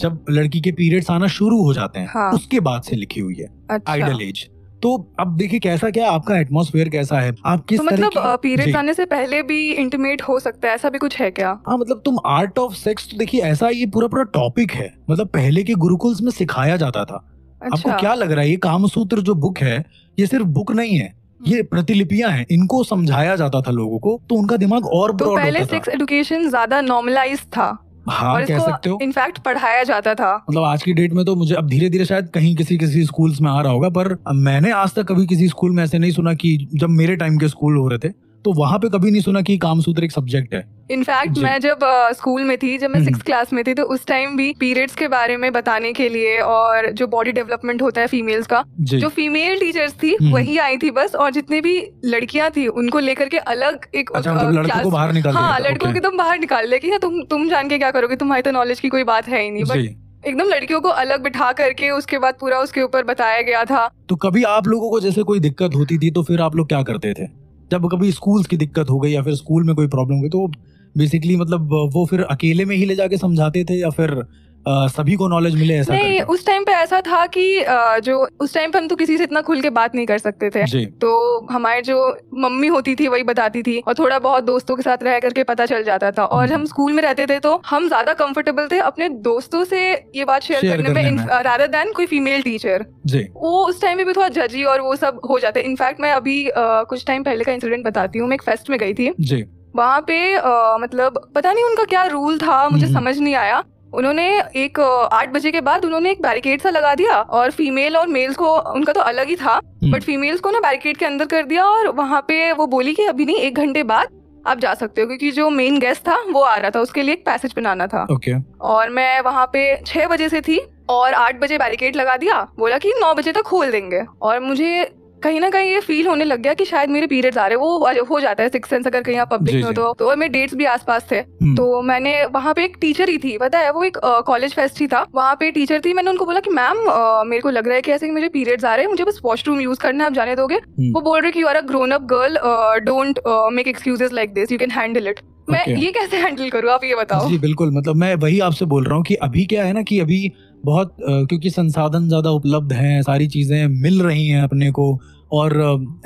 जब लड़की के पीरियड्स आना शुरू हो जाते हैं हाँ। उसके बाद से लिखी हुई है आइडल अच्छा। एज तो अब देखिए कैसा क्या आपका एटमोसफेयर कैसा है आप किस तो मतलब पीरियड आने से पहले भी इंटीमेट हो सकता है ऐसा भी कुछ है क्या हाँ मतलब तुम आर्ट ऑफ सेक्स तो देखिए ऐसा ये पूरा पूरा टॉपिक है मतलब पहले के गुरुकुल्स में सिखाया जाता था अच्छा। आपको क्या लग रहा है ये कामसूत्र जो बुक है ये सिर्फ बुक नहीं है हम्म। ये प्रतिलिपियां हैं इनको समझाया जाता था लोगों को तो उनका दिमाग और तो पहले सेक्स एडुकेशन ज्यादा नॉर्मलाइज था हाँ, कह सकते हो इनफैक्ट पढ़ाया जाता था मतलब आज की डेट में तो मुझे अब धीरे धीरे शायद कहीं किसी किसी स्कूल्स में आ रहा होगा पर मैंने आज तक कभी किसी स्कूल में ऐसे नहीं सुना कि जब मेरे टाइम के स्कूल हो रहे थे तो वहाँ पे कभी नहीं सुना कि कामसूत्र एक सब्जेक्ट है इनफैक्ट मैं जब स्कूल uh, में थी जब मैं सिक्स हम्म। क्लास में थी तो उस टाइम भी पीरियड्स के बारे में बताने के लिए और जो बॉडी डेवलपमेंट होता है फीमेल्स का जो फीमेल टीचर्स थी हम्म। वही आई थी बस और जितनी भी लड़कियां थी उनको लेकर के अलग एक अच्छा, मतलब हाँ लड़कों के तुम बाहर निकाल दे हाँ, तुम तुम जान के क्या करोगे तुम्हारी तो नॉलेज की कोई बात है ही नहीं बट एकदम लड़कियों को अलग बिठा करके उसके बाद पूरा उसके ऊपर बताया गया था तो कभी आप लोगों को जैसे कोई दिक्कत होती थी तो फिर आप लोग क्या करते थे जब कभी स्कूल की दिक्कत हो गई या फिर स्कूल में कोई प्रॉब्लम हो गई तो बेसिकली मतलब वो फिर अकेले में ही ले जाके समझाते थे या फिर सभी को नॉलेज मिले ऐसा नहीं उस टाइम पे ऐसा था कि जो उस टाइम पे हम तो किसी से इतना खुल के बात नहीं कर सकते थे तो हमारे जो मम्मी होती थी वही बताती थी और थोड़ा बहुत दोस्तों के साथ रह करके पता चल जाता था और हम्म। हम स्कूल में रहते थे तो हम ज्यादा कंफर्टेबल थे अपने दोस्तों से ये बात शेयर, करने, में देन कोई फीमेल टीचर वो उस टाइम पे भी थोड़ा जजी और वो सब हो जाते इनफैक्ट मैं अभी कुछ टाइम पहले का इंसिडेंट बताती हूँ मैं एक फेस्ट में गई थी वहाँ पे आ, मतलब पता नहीं उनका क्या रूल था मुझे हम्म। समझ नहीं आया उन्होंने एक आठ बजे के बाद उन्होंने एक बैरिकेड सा लगा दिया और फीमेल और मेल्स को उनका तो अलग ही था बट हम्म। फीमेल्स को ना बैरिकेड के अंदर कर दिया और वहाँ पे वो बोली कि अभी नहीं एक घंटे बाद आप जा सकते हो क्योंकि जो मेन गेस्ट था वो आ रहा था उसके लिए एक पैसेज बनाना था okay. और मैं वहाँ पे छह बजे से थी और आठ बजे बैरिकेड लगा दिया बोला कि नौ बजे तक खोल देंगे और मुझे कहीं ना कहीं ये फील होने लग गया कि शायद मेरे पीरियड्स आ रहे वो हो जाता है सिक्स सेंस अगर कहीं आप पब्लिक में हो तो, तो मेरे डेट्स भी आसपास थे हम्म। तो मैंने वहाँ पे एक टीचर ही थी पता है वो एक कॉलेज फेस्ट ही था वहाँ पे टीचर थी मैंने उनको बोला कि मैम मेरे को लग रहा है कि ऐसे मेरे पीरियड्स आ रहे हैं मुझे बस वॉशरूम यूज करना है आप जाने दोगे हम्म। वो बोल रहे कि you are a grown up girl don't make excuses like this you can handle it मैं ये कैसे हैंडल करूँ आप ये बताओ जी बिल्कुल मतलब मैं वही आपसे बोल रहा हूँ कि अभी क्या है ना कि अभी बहुत क्योंकि संसाधन ज़्यादा उपलब्ध हैं सारी चीज़ें मिल रही हैं अपने को और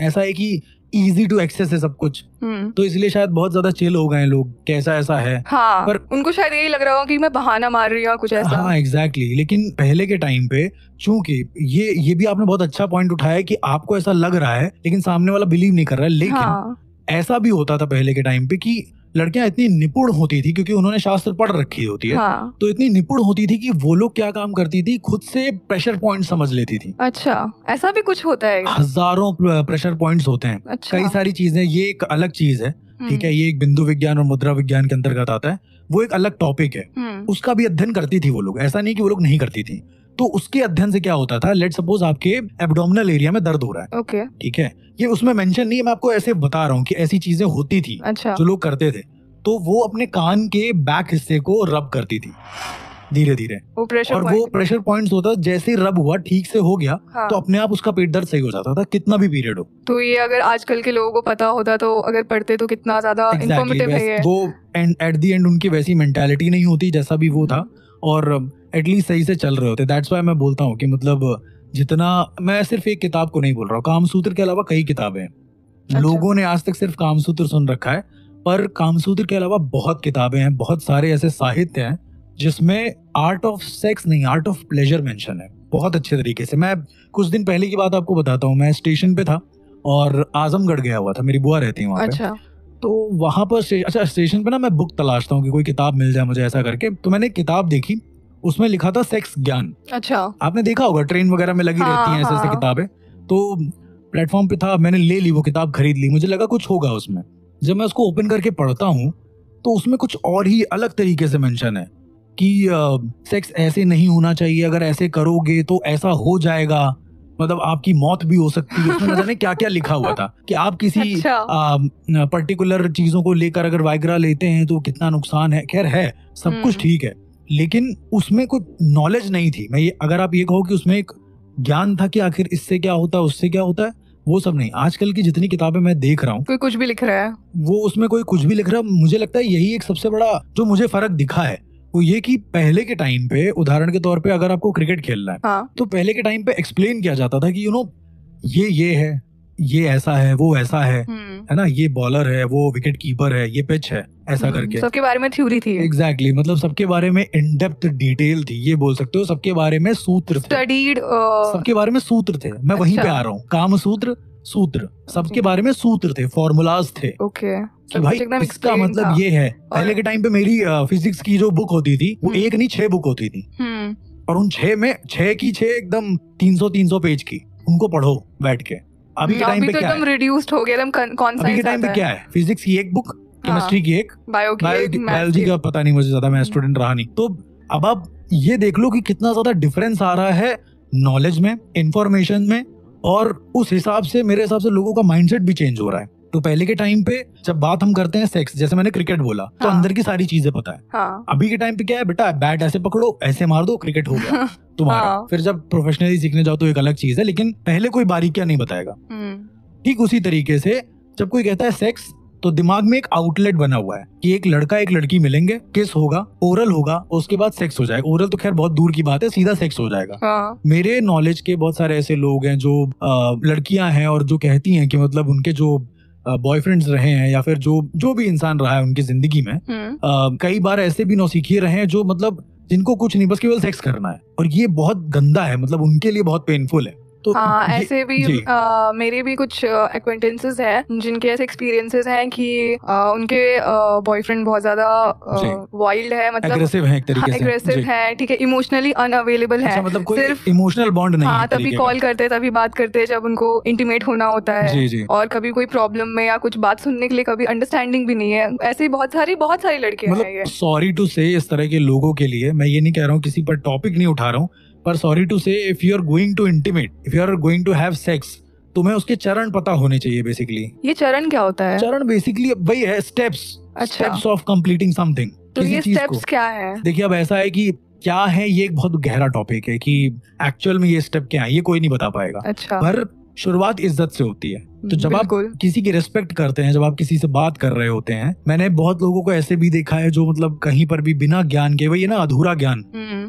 ऐसा है कि ईजी टू एक्सेस है सब कुछ हम्म। तो इसलिए शायद बहुत ज्यादा चिल हो गए लोग कैसा ऐसा है हाँ, पर उनको शायद यही लग रहा होगा कि मैं बहाना मार रही हूँ कुछ ऐसा हाँ एग्जैक्टली exactly. लेकिन पहले के टाइम पे चूंकि ये ये भी आपने बहुत अच्छा पॉइंट उठाया कि आपको ऐसा लग रहा है लेकिन सामने वाला बिलीव नहीं कर रहा है लेकिन हाँ. ऐसा भी होता था पहले के टाइम पे कि लड़कियां इतनी निपुण होती थी क्योंकि उन्होंने शास्त्र पढ़ रखी होती है हाँ। तो इतनी निपुण होती थी कि वो लोग क्या काम करती थी खुद से प्रेशर पॉइंट समझ लेती थी अच्छा ऐसा भी कुछ होता है हजारों प्रेशर पॉइंट्स होते हैं अच्छा। कई सारी चीजें ये एक अलग चीज है ठीक है हम्म। ये एक बिंदु विज्ञान और मुद्रा विज्ञान के अंतर्गत आता है वो एक अलग टॉपिक है हम्म। उसका भी अध्ययन करती थी वो लोग ऐसा नहीं कि वो लोग नहीं करती थी तो उसके अध्ययन से क्या होता था लेट सपोज आपके एबडोमिनल एरिया में दर्द हो रहा है ठीक है ये उसमें मेंशन नहीं है मैं आपको ऐसे बता रहा हूँ कि ऐसी चीजें होती थी अच्छा। जो लोग करते थे तो वो अपने कान के बैक हिस्से को रब करती थी धीरे धीरे वो और वो प्रेशर पॉइंट्स होता जैसे रब हुआ ठीक से हो गया हाँ। तो अपने आप उसका पेट दर्द सही हो जाता था कितना भी पीरियड हो तो ये अगर आजकल के लोगों को पता होता तो अगर पढ़ते तो कितना ज्यादा exactly, वो एंड एट दी एंड उनकी वैसी मेंटेलिटी नहीं होती जैसा भी वो था और एटलीस्ट सही से चल रहे होते दैट्स वाई मैं बोलता हूँ कि मतलब जितना मैं सिर्फ एक किताब को नहीं बोल रहा हूँ कामसूत्र के अलावा कई किताबें अच्छा। लोगों ने आज तक सिर्फ कामसूत्र सुन रखा है पर कामसूत्र के अलावा बहुत किताबें हैं बहुत सारे ऐसे साहित्य हैं जिसमें आर्ट ऑफ सेक्स नहीं आर्ट ऑफ प्लेजर मेंशन है बहुत अच्छे तरीके से मैं कुछ दिन पहले की बात आपको बताता हूँ मैं स्टेशन पे था और आजमगढ़ गया हुआ था मेरी बुआ रहती है वहाँ अच्छा। पे तो वहाँ पर अच्छा स्टेशन पे ना मैं बुक तलाशता हूँ कि कोई किताब मिल जाए मुझे ऐसा करके तो मैंने किताब देखी उसमें लिखा था सेक्स ज्ञान अच्छा आपने देखा होगा ट्रेन वगैरह में लगी हाँ, रहती हैं ऐसे ऐसे हाँ। किताबें तो प्लेटफॉर्म पे था मैंने ले ली वो किताब खरीद ली मुझे लगा कुछ होगा उसमें जब मैं उसको ओपन करके पढ़ता हूँ तो उसमें कुछ और ही अलग तरीके से मेंशन है कि सेक्स ऐसे नहीं होना चाहिए अगर ऐसे करोगे तो ऐसा हो जाएगा मतलब आपकी मौत भी हो सकती है उसमें जाने क्या क्या लिखा हुआ था कि आप किसी अच्छा। आ, पर्टिकुलर चीजों को लेकर अगर वायग्रा लेते हैं तो कितना नुकसान है खैर है सब कुछ हम्म। ठीक है लेकिन उसमें कोई नॉलेज नहीं थी मैं ये अगर आप ये कहो कि उसमें एक ज्ञान था कि आखिर इससे क्या होता है उससे क्या होता है वो सब नहीं आजकल की जितनी किताबें मैं देख रहा हूँ कोई कुछ भी लिख रहा है वो उसमें कोई कुछ भी लिख रहा है मुझे लगता है यही एक सबसे बड़ा जो मुझे फर्क दिखा है वो ये कि पहले के टाइम पे उदाहरण के तौर पे अगर आपको क्रिकेट खेलना है हाँ। तो पहले के टाइम पे एक्सप्लेन किया जाता था कि यू नो ये ये है ये ऐसा है वो ऐसा है हम्म। है ना ये बॉलर है वो विकेट कीपर है ये पिच है ऐसा हम्म, करके सबके बारे में थ्योरी थी एग्जैक्टली exactly, मतलब सबके बारे में इन डेप्थ डिटेल थी ये बोल सकते हो सबके बारे में सूत्र स्टडीड सबके बारे में सूत्र थे मैं अच्छा। वहीं पे आ रहा हूँ काम सूत्र सूत्र सबके बारे में सूत्र थे फॉर्मूलाज थे ओके okay. कि भाई इसका मतलब ये है पहले के टाइम पे मेरी फिजिक्स की जो बुक होती थी वो हम्म। एक नहीं छह बुक होती थी और उन छह में छह की छह एकदम तीन सौ तीन सौ पेज की उनको पढ़ो बैठ के अभी के टाइम पे तो क्या एकदम रिड्यूस्ड हो गया एकदम कौन सा अभी के टाइम पे क्या है फिजिक्स की एक बुक केमिस्ट्री हाँ। की एक बायो की बायोलॉजी का पता नहीं मुझे ज्यादा मैं स्टूडेंट रहा नहीं तो अब आप ये देख लो कि कितना ज्यादा डिफरेंस आ रहा है नॉलेज में इंफॉर्मेशन में और उस हिसाब से मेरे हिसाब से लोगों का माइंडसेट भी चेंज हो रहा है तो पहले के टाइम पे जब बात हम करते हैं सेक्स जैसे मैंने क्रिकेट बोला तो हाँ. तो अंदर की सारी चीजें पता है हाँ. अभी के टाइम पे क्या है बेटा बैट ऐसे पकड़ो ऐसे मार दो क्रिकेट हो गया तुम्हारा हाँ. फिर जब प्रोफेशनली सीखने जाओ तो एक अलग चीज है लेकिन पहले कोई बारीकियां नहीं बताएगा हम्म। ठीक उसी तरीके से जब कोई कहता है सेक्स तो दिमाग में एक आउटलेट बना हुआ है कि एक लड़का एक लड़की मिलेंगे किस होगा ओरल होगा उसके बाद सेक्स हो जाएगा ओरल तो खैर बहुत दूर की बात है सीधा सेक्स हो जाएगा हाँ। मेरे नॉलेज के बहुत सारे ऐसे लोग हैं जो लड़कियां हैं और जो कहती हैं कि मतलब उनके जो बॉयफ्रेंड्स रहे हैं या फिर जो जो भी इंसान रहा है उनकी जिंदगी में हम्म। कई बार ऐसे भी नौसिखिए रहे हैं जो मतलब जिनको कुछ नहीं बस केवल सेक्स करना है और ये बहुत गंदा है मतलब उनके लिए बहुत पेनफुल है तो हाँ ऐसे भी आ, मेरे भी कुछ एक्वेंटेंसेस हैं जिनके ऐसे एक्सपीरियंसेस हैं कि आ, उनके बॉयफ्रेंड बहुत ज्यादा वाइल्ड है मतलब एग्रेसिव है एग्रेसिव है ठीक है इमोशनली अनअवेलेबल है मतलब कोई सिर्फ इमोशनल बॉन्ड नहीं हाँ तभी कॉल करते तभी बात करते हैं जब उनको इंटीमेट होना होता है और कभी कोई प्रॉब्लम में या कुछ बात सुनने के लिए कभी अंडरस्टैंडिंग भी नहीं है ऐसे बहुत सारी बहुत सारी लड़कियां सॉरी टू से इस तरह के लोगों के लिए मैं ये नहीं कह रहा हूँ किसी पर टॉपिक नहीं उठा रहा हूँ पर sorry to say if you are going to intimate if you are going to have sex तुम्हें उसके चरण पता होने चाहिए बेसिकली ये चरण क्या होता है चरण बेसिकली वही है steps steps of completing something तो ये स्टेप्स क्या है देखिए अब ऐसा है कि क्या है ये एक बहुत गहरा टॉपिक है कि एक्चुअल में ये स्टेप क्या है ये कोई नहीं बता पाएगा अच्छा पर शुरुआत इज्जत से होती है तो जब आप किसी की रिस्पेक्ट करते हैं जब आप किसी से बात कर रहे होते हैं मैंने बहुत लोगों को ऐसे भी देखा है जो मतलब कहीं पर भी बिना ज्ञान के वही है ना अधूरा ज्ञान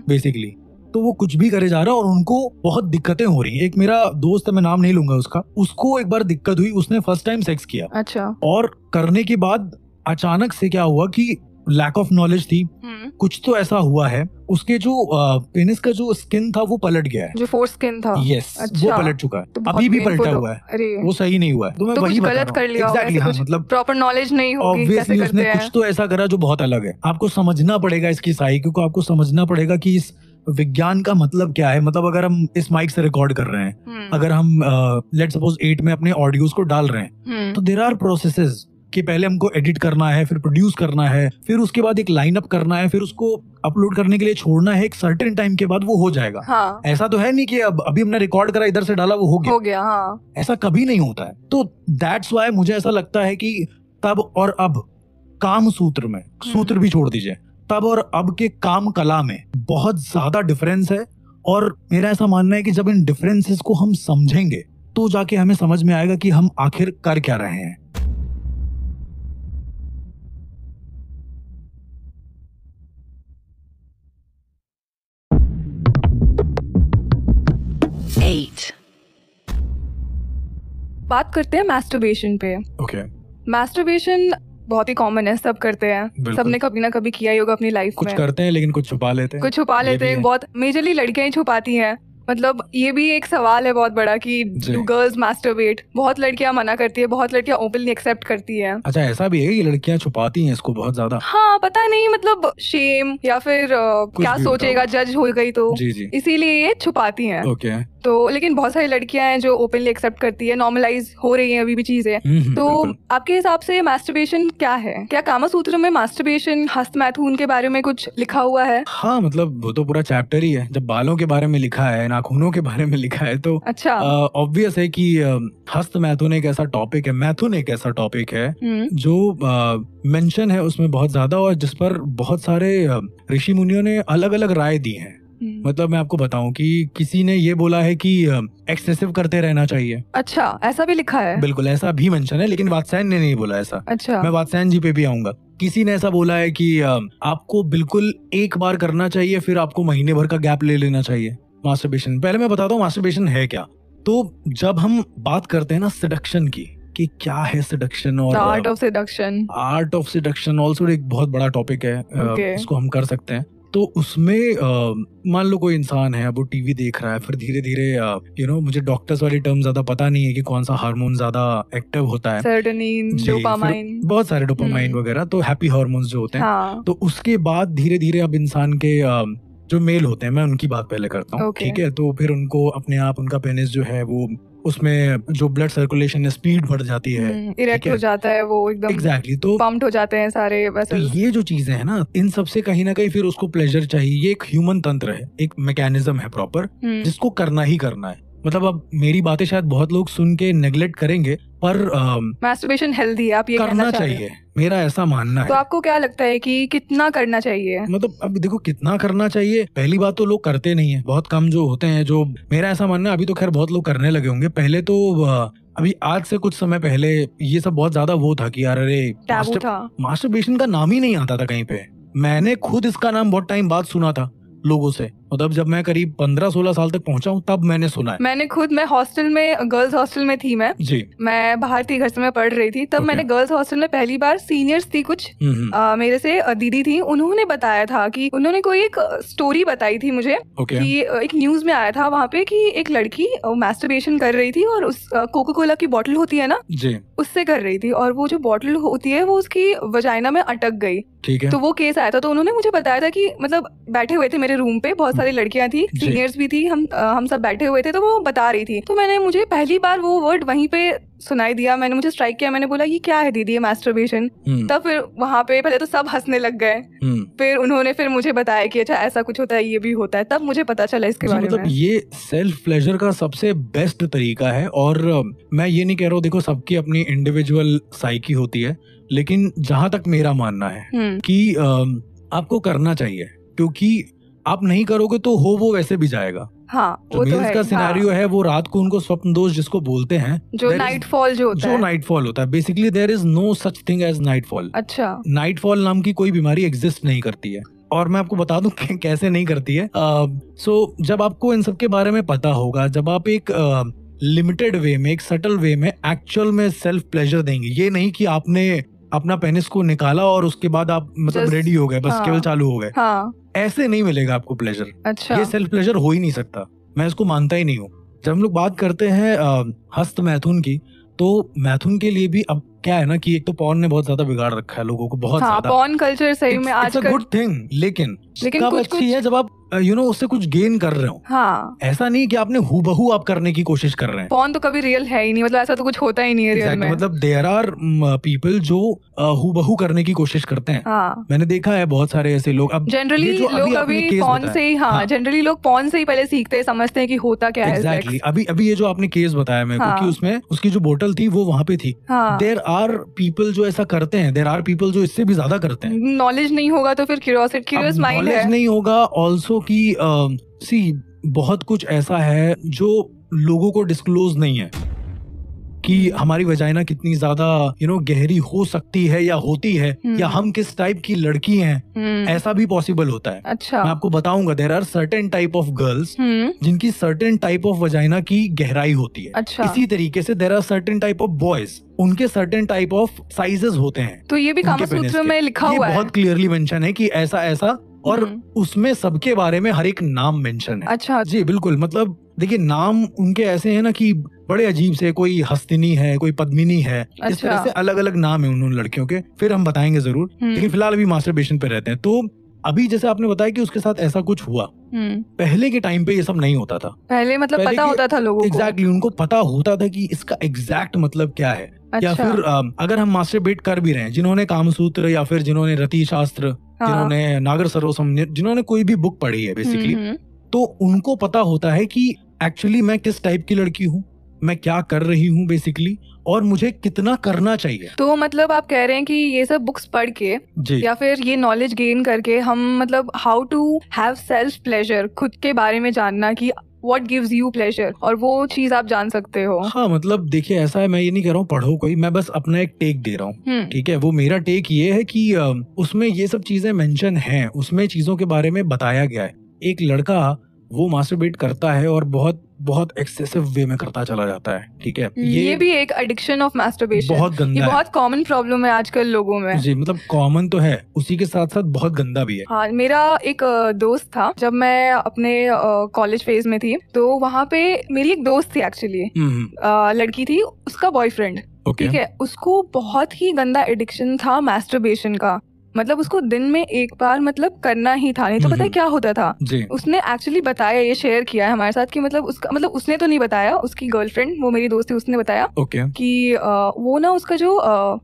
बेसिकली हम्म। तो वो कुछ भी करे जा रहा है और उनको बहुत दिक्कतें हो रही है एक मेरा दोस्त है मैं नाम नहीं लूंगा उसका उसको एक बार दिक्कत हुई उसने फर्स्ट टाइम सेक्स किया अच्छा और करने के बाद अचानक से क्या हुआ कि लैक ऑफ नॉलेज थी हम्म। कुछ तो ऐसा हुआ है उसके जो पेनिस का जो स्किन था वो पलट गया है जो फोर स्किन था यस yes, अच्छा, वो पलट चुका है तो अभी भी पलटा हुआ है वो सही नहीं हुआ है तो मैं तो वही गलत कर लिया exactly, हाँ, मतलब प्रॉपर नॉलेज नहीं होगी कैसे करते उसने कुछ तो ऐसा करा जो बहुत अलग है आपको समझना पड़ेगा इसकी साई क्योंकि आपको समझना पड़ेगा की इस विज्ञान का मतलब क्या है मतलब अगर हम इस माइक से रिकॉर्ड कर रहे हैं हम्म। अगर हम लेट सपोज एट में अपने ऑडियोज को डाल रहे हैं हम्म। तो देर आर प्रोसेसेस कि पहले हमको एडिट करना है फिर प्रोड्यूस करना है फिर उसके बाद एक लाइन अप करना है फिर उसको अपलोड करने के लिए छोड़ना है एक सर्टेन टाइम के बाद वो हो जाएगा हाँ। ऐसा तो है नहीं कि अब अभी हमने रिकॉर्ड करा इधर से डाला वो हो गया हो गया हाँ। ऐसा कभी नहीं होता है तो दैट्स वाई मुझे ऐसा लगता है कि तब और अब काम सूत्र में हम्म। सूत्र भी छोड़ दीजिए तब और अब के काम कला में बहुत ज्यादा डिफरेंस है और मेरा ऐसा मानना है कि जब इन डिफरेंसेस को हम समझेंगे तो जाके हमें समझ में आएगा कि हम आखिर कर क्या रहे हैं बात करते हैं मैस्टरबेशन पे ओके okay. मैस्टरबेशन बहुत ही कॉमन है सब करते हैं सबने कभी ना कभी किया ही होगा अपनी लाइफ में कुछ करते हैं लेकिन कुछ छुपा लेते हैं कुछ छुपा लेते हैं बहुत मेजरली लड़कियां ही छुपाती हैं मतलब ये भी एक सवाल है बहुत बड़ा कि डू गर्ल्स मास्टरबेट बहुत लड़कियां मना करती है बहुत लड़कियां ओपनली एक्सेप्ट करती है अच्छा ऐसा भी है कि लड़कियां छुपाती हैं इसको बहुत ज्यादा हाँ पता नहीं मतलब शेम या फिर क्या सोचेगा जज हो गई तो इसीलिए ये छुपाती है ओके तो लेकिन बहुत सारी लड़कियां हैं जो ओपनली एक्सेप्ट करती है नॉर्मलाइज हो रही है अभी भी चीजें हम्म, हम्म, तो आपके हिसाब से मास्टरबेशन क्या है क्या कामासूत्र में मास्टरबेशन हस्त मैथून के बारे में कुछ लिखा हुआ है हाँ मतलब वो तो पूरा चैप्टर ही है जब बालों के बारे में लिखा है ना नाखूनों के बारे में लिखा है तो अच्छा ऑब्वियस है कि हस्त मैथुन एक ऐसा टॉपिक है मैथुन एक ऐसा टॉपिक है हम्म। जो मेंशन है उसमें बहुत ज्यादा और जिस पर बहुत सारे ऋषि मुनियों ने अलग अलग राय दी है हम्म। मतलब मैं आपको बताऊं कि किसी ने ये बोला है कि एक्सेसिव करते रहना चाहिए अच्छा ऐसा भी लिखा है बिल्कुल ऐसा भी मेंशन है लेकिन वात्सायन ने नहीं बोला ऐसा अच्छा मैं वात्सायन जी पे भी आऊंगा किसी ने ऐसा बोला है कि आपको बिल्कुल एक बार करना चाहिए फिर आपको महीने भर का गैप ले लेना चाहिए मास्टरबेशन पहले मैं बताता हूँ मास्टरबेशन है क्या तो जब हम बात करते हैं ना सिडक्शन की कि क्या है सिडक्शन और art of seduction art of seduction also एक बहुत बड़ा टॉपिक है okay. इसको हम कर सकते हैं तो उसमें मान लो कोई इंसान है वो टीवी देख रहा है फिर धीरे धीरे यू नो मुझे डॉक्टर्स वाली टर्म ज्यादा पता नहीं है कि कौन सा हार्मोन ज्यादा एक्टिव होता है डोपामाइन बहुत सारे डोपामाइन हम्म। वगैरह तो हैप्पी हार्मोन्स जो होते हैं हाँ। तो उसके बाद धीरे धीरे अब इंसान के जो मेल होते हैं मैं उनकी बात पहले करता हूँ okay. ठीक है तो फिर उनको अपने आप उनका पेनिस जो है वो उसमें जो ब्लड सर्कुलेशन है स्पीड बढ़ जाती है इरेक्ट हम्म, हो जाता है वो एकदम एग्जैक्टली exactly, तो पम्प्ड हो जाते हैं सारे वैसे तो ये जो चीजें हैं ना इन सब से कहीं ना कहीं फिर उसको प्लेजर चाहिए ये एक ह्यूमन तंत्र है एक मैकेनिज्म है प्रॉपर हम्म। जिसको करना ही करना है मतलब अब मेरी बातें शायद बहुत लोग सुन के नेग्लेक्ट करेंगे पर मैस्टरबेशन हेल्दी है आप ये करना चाहिए मेरा ऐसा मानना तो है तो आपको क्या लगता है कि कितना करना चाहिए मतलब अब देखो कितना करना चाहिए पहली बात तो लोग करते नहीं है बहुत कम जो होते हैं जो मेरा ऐसा मानना है अभी तो खैर बहुत लोग करने लगे होंगे पहले तो अभी आज से कुछ समय पहले ये सब बहुत ज्यादा वो था कि यार अरे मास्टरबेशन का नाम ही नहीं आता था कहीं पे मैंने खुद इसका नाम बहुत टाइम बाद सुना था लोगों से मतलब जब मैं करीब पंद्रह सोलह साल तक पहुंचा हूँ तब मैंने सुना है मैंने खुद मैं हॉस्टल में गर्ल्स हॉस्टल में थी मैं जी मैं बाहर थी घर से मैं पढ़ रही थी तब okay. मैंने गर्ल्स हॉस्टल में पहली बार सीनियर्स थी कुछ आ, हम्म, हम्म। मेरे से दीदी थी उन्होंने बताया था कि उन्होंने कोई एक स्टोरी बताई थी मुझे okay. कि एक न्यूज में आया था वहाँ पे कि एक लड़की मैस्टरबेशन कर रही थी और उस कोको कोला की बॉटल होती है ना जी उससे कर रही थी और वो जो बॉटल होती है वो उसकी वजाइना में अटक गई ठीक है तो वो केस आया था तो उन्होंने मुझे बताया था कि मतलब बैठे हुए थे मेरे रूम पे बहुत सारी लड़कियां थी सीनियर्स भी थी हम हम सब बैठे हुए थे तो वो बता रही थी तो मैंने मुझे पहली बार वो वर्ड वहीं पे सुनाई दिया मैंने मुझे स्ट्राइक किया मैंने बोला ये क्या है दीदी मास्टरबेशन हम्म। तब फिर वहाँ पे पहले तो सब हंसने लग गए हम्म। फिर उन्होंने फिर मुझे बताया कि अच्छा ऐसा कुछ होता है ये भी होता है तब मुझे पता चला इसके बारे मतलब में ये सेल्फ प्लेजर का सबसे बेस्ट तरीका है और मैं ये नहीं कह रहा हूँ देखो सबकी अपनी इंडिविजुअल साइकी होती है लेकिन जहाँ तक मेरा मानना है हम्म। कि आपको करना चाहिए क्योंकि आप नहीं करोगे तो हो वो वैसे भी जाएगा हाँ, जो तो, तो का सिनेरियो हाँ. है वो रात को उनको स्वप्न दोष जिसको बोलते हैं जो नाइट फॉल जो होता जो नाइट फॉल होता है basically there is no such thing as night fall अच्छा नाइट फॉल नाम की कोई बीमारी एग्जिस्ट नहीं करती है और मैं आपको बता दूं कैसे नहीं करती है सो uh, so, जब आपको इन सब के बारे में पता होगा जब आप एक लिमिटेड uh, वे में एक सटल वे में एक्चुअल में सेल्फ प्लेजर देंगे ये नहीं कि आपने अपना पेनिस को निकाला और उसके बाद आप मतलब रेडी हो गए बस हाँ। केवल चालू हो गए हाँ। ऐसे नहीं मिलेगा आपको प्लेजर अच्छा ये सेल्फ प्लेजर हो ही नहीं सकता मैं इसको मानता ही नहीं हूँ जब हम लोग बात करते हैं हस्त मैथुन की तो मैथुन के लिए भी अब क्या है ना कि एक तो पॉन ने बहुत ज्यादा बिगाड़ रखा है लोगों को बहुत हाँ, पॉन कल्चर सही में आजकल गुड थिंग लेकिन लेकिन कुछ, अच्छी कुछ... है जब आप यू नो उससे कुछ गेन कर रहे हो हाँ ऐसा नहीं कि आपने हु बहू आप करने की कोशिश कर रहे हैं फोन तो कभी रियल है ही नहीं मतलब ऐसा तो कुछ होता ही नहीं है exactly, में. मतलब देर आर पीपल जो हु बहू करने की कोशिश करते हैं हाँ. मैंने देखा है बहुत सारे ऐसे लोग अब जनरली लोग अभी फोन से ही हाँ जनरली हाँ। लोग फोन से ही पहले सीखते हैं समझते हैं की होता क्या है एग्जैक्टली अभी अभी ये जो आपने केस बताया मेरे को हाँ। उसमें उसकी जो बोटल थी वो वहाँ पे थी देर आर पीपल जो ऐसा करते हैं देर आर पीपल जो इससे भी ज्यादा करते हैं नॉलेज नहीं होगा तो फिर क्यूरियस माइंड नॉलेज नहीं होगा ऑल्सो की सी बहुत कुछ ऐसा है जो लोगों को डिस्क्लोज नहीं है कि हमारी वजाइना कितनी ज्यादा यू नो गहरी हो सकती है या होती है हम्म। या हम किस टाइप की लड़की हैं हम्म। ऐसा भी पॉसिबल होता है अच्छा मैं आपको बताऊंगा there are certain type of girls जिनकी सर्टेन टाइप ऑफ वजाइना की गहराई होती है अच्छा इसी तरीके से there are certain type of boys उनके सर्टेन टाइप ऑफ साइजेस होते हैं तो ये भी में लिखा हुआ है बहुत क्लियरली मेंशन है कि ऐसा ऐसा और हम्म। उसमें सबके बारे में हर एक नाम मेंशन है अच्छा, अच्छा जी बिल्कुल मतलब देखिए नाम उनके ऐसे हैं ना कि बड़े अजीब से कोई हस्तिनी है कोई पद्मिनी है अच्छा। इस तरह से अलग अलग नाम है उन लड़कियों के फिर हम बताएंगे जरूर हम्म। लेकिन फिलहाल अभी मास्टर पे रहते हैं तो अभी जैसे आपने बताया कि उसके साथ ऐसा कुछ हुआ हम्म। पहले के टाइम पे ये सब नहीं होता था पहले मतलब पहले पता होता था लोगों को एग्जैक्टली उनको पता होता था कि इसका एग्जैक्ट मतलब क्या है अच्छा। या फिर अगर हम मास्टर बेट कर भी रहे हैं जिन्होंने कामसूत्र या फिर जिन्होंने रति शास्त्र हाँ। जिन्होंने नागर सरोसम जिन्होंने कोई भी बुक पढ़ी है बेसिकली हम्म, हम्म। तो उनको पता होता है कि एक्चुअली मैं किस टाइप की लड़की हूँ मैं क्या कर रही हूँ बेसिकली और मुझे कितना करना चाहिए तो मतलब आप कह रहे हैं कि ये सब बुक्स पढ़ के या फिर ये नॉलेज गेन करके हम मतलब how to have self pleasure खुद के बारे में जानना कि वॉट गिवज यू प्लेजर और वो चीज आप जान सकते हो हाँ मतलब देखिए ऐसा है मैं ये नहीं कह रहा हूँ पढ़ो कोई मैं बस अपना एक टेक दे रहा हूँ हम्म। ठीक है वो मेरा टेक ये है कि उसमें ये सब चीजें मेंशन हैं उसमें चीजों के बारे में बताया गया है एक लड़का वो मास्टरबेट करता है और बहुत बहुत एक्सेसिव वे में करता चला जाता है ठीक है हम्म, ये, ये भी एक एडिक्शन ऑफ मास्टरबेशन बहुत गंदा ये बहुत कॉमन प्रॉब्लम है आजकल लोगों में जी मतलब कॉमन तो है उसी के साथ साथ बहुत गंदा भी है हाँ मेरा एक दोस्त था जब मैं अपने कॉलेज फेज में थी तो वहाँ पे मेरी एक दोस्त थी एक्चुअली हम्म, हम्म। लड़की थी उसका बॉयफ्रेंड ठीक okay. है उसको बहुत ही गंदा एडिक्शन था मैस्ट्रोबेशन का मतलब उसको दिन में एक बार मतलब करना ही था नहीं तो पता है हम्म। क्या होता था उसने एक्चुअली बताया ये शेयर किया है हमारे साथ कि मतलब उसका मतलब उसने तो नहीं बताया उसकी गर्लफ्रेंड वो मेरी दोस्त थी उसने बताया okay. कि आ, वो ना उसका जो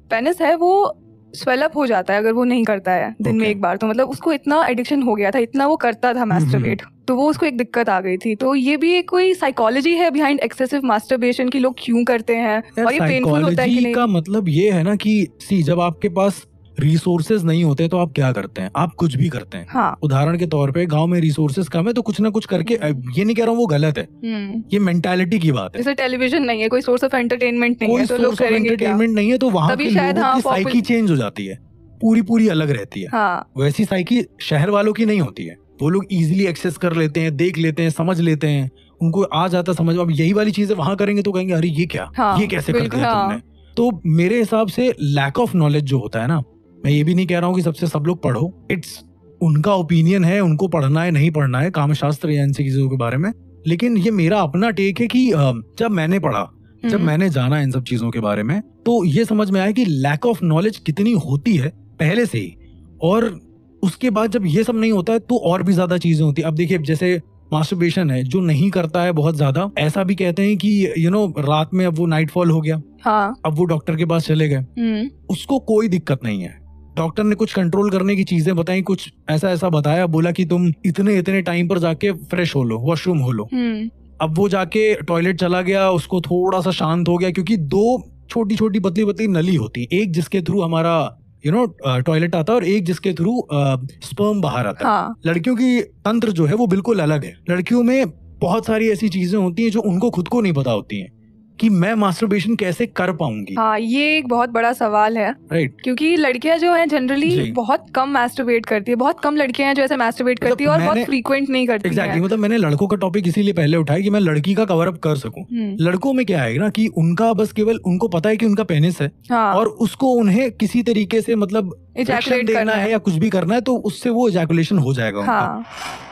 पेनिस है वो स्वेलअप हो जाता है अगर वो नहीं करता है दिन okay. में एक बार तो मतलब उसको इतना एडिक्शन हो गया था इतना वो करता था मास्टरबेट हम्म, हम्म, तो वो उसको एक दिक्कत आ गई थी तो ये भी एक कोई साइकोलॉजी है बिहाइंड एक्सेसिव मास्टरबेशन की लोग क्यों करते हैं और ये पेनफुल होता है कि नहीं का मतलब ये है ना कि सी जब आपके पास रिसोर्सेज नहीं होते तो आप क्या करते हैं आप कुछ भी करते हैं हाँ. उदाहरण के तौर पे गांव में रिसोर्सेज कम है तो कुछ ना कुछ करके हम्म। ये नहीं कह रहा हूँ वो गलत है हम्म। ये मेंटेलिटी की बात है जैसे टेलीविजन नहीं है कोई सोर्स ऑफ एंटरटेनमेंट नहीं है तो सोर्स ऑफ एंटरटेनमेंट नहीं है तो वहाँ साइकी हाँ, चेंज हो जाती है पूरी पूरी अलग रहती है हाँ। वैसी साइकी शहर वालों की नहीं होती है वो लोग इजिली एक्सेस कर लेते हैं देख लेते हैं समझ लेते हैं उनको आ जाता समझ अब यही वाली चीजें वहां करेंगे तो कहेंगे अरे ये क्या हाँ, ये कैसे कर दिया तुमने तो मेरे हिसाब से लैक ऑफ नॉलेज जो होता है ना मैं ये भी नहीं कह रहा हूँ कि सबसे सब लोग पढ़ो इट्स उनका ओपिनियन है उनको पढ़ना है नहीं पढ़ना है कामशास्त्र या इनसे चीजों के बारे में लेकिन ये मेरा अपना टेक है कि जब मैंने पढ़ा जब हम्म। मैंने जाना इन सब चीजों के बारे में तो ये समझ में आया कि लैक ऑफ नॉलेज कितनी होती है पहले से ही और उसके बाद जब ये सब नहीं होता है तो और भी ज्यादा चीजें होती है अब देखिए जैसे मास्टरबेशन है जो नहीं करता है बहुत ज्यादा ऐसा भी कहते हैं कि यू you नो know, रात में अब वो नाइटफॉल हो गया हाँ। अब वो डॉक्टर के पास चले गए हम्म। उसको कोई दिक्कत नहीं है डॉक्टर ने कुछ कंट्रोल करने की चीजें बताई कुछ ऐसा ऐसा बताया बोला कि तुम इतने इतने टाइम पर जाके फ्रेश हो लो वॉशरूम हो लो हम्म। अब वो जाके टॉयलेट चला गया उसको थोड़ा सा शांत हो गया क्योंकि दो छोटी छोटी पतली पतली नली होती है एक जिसके थ्रू हमारा यू नो टॉयलेट आता और एक जिसके थ्रू स्पर्म बाहर आता है हाँ. लड़कियों की तंत्र जो है वो बिल्कुल अलग है लड़कियों में बहुत सारी ऐसी चीजें होती हैं जो उनको खुद को नहीं पता होती हैं कि मैं मास्टरबेशन कैसे कर पाऊंगी हाँ ये एक बहुत बड़ा सवाल है राइट right. क्योंकि लड़कियां जो हैं जनरली बहुत कम मास्टरबेट करती है बहुत कम लड़कियां हैं जो ऐसे मास्टरबेट करती है और मतलब बहुत फ्रीक्वेंट नहीं करती exactly, मतलब मैंने लड़कों का टॉपिक इसीलिए पहले उठाया कि मैं लड़की का कवर अप कर सकूं हम्म। लड़कों में क्या है ना कि उनका बस केवल उनको पता है कि उनका पेनिस है हाँ। और उसको उन्हें किसी तरीके से मतलब देना है या कुछ भी करना है तो उससे वो एजैकुलेशन हो जाएगा हाँ।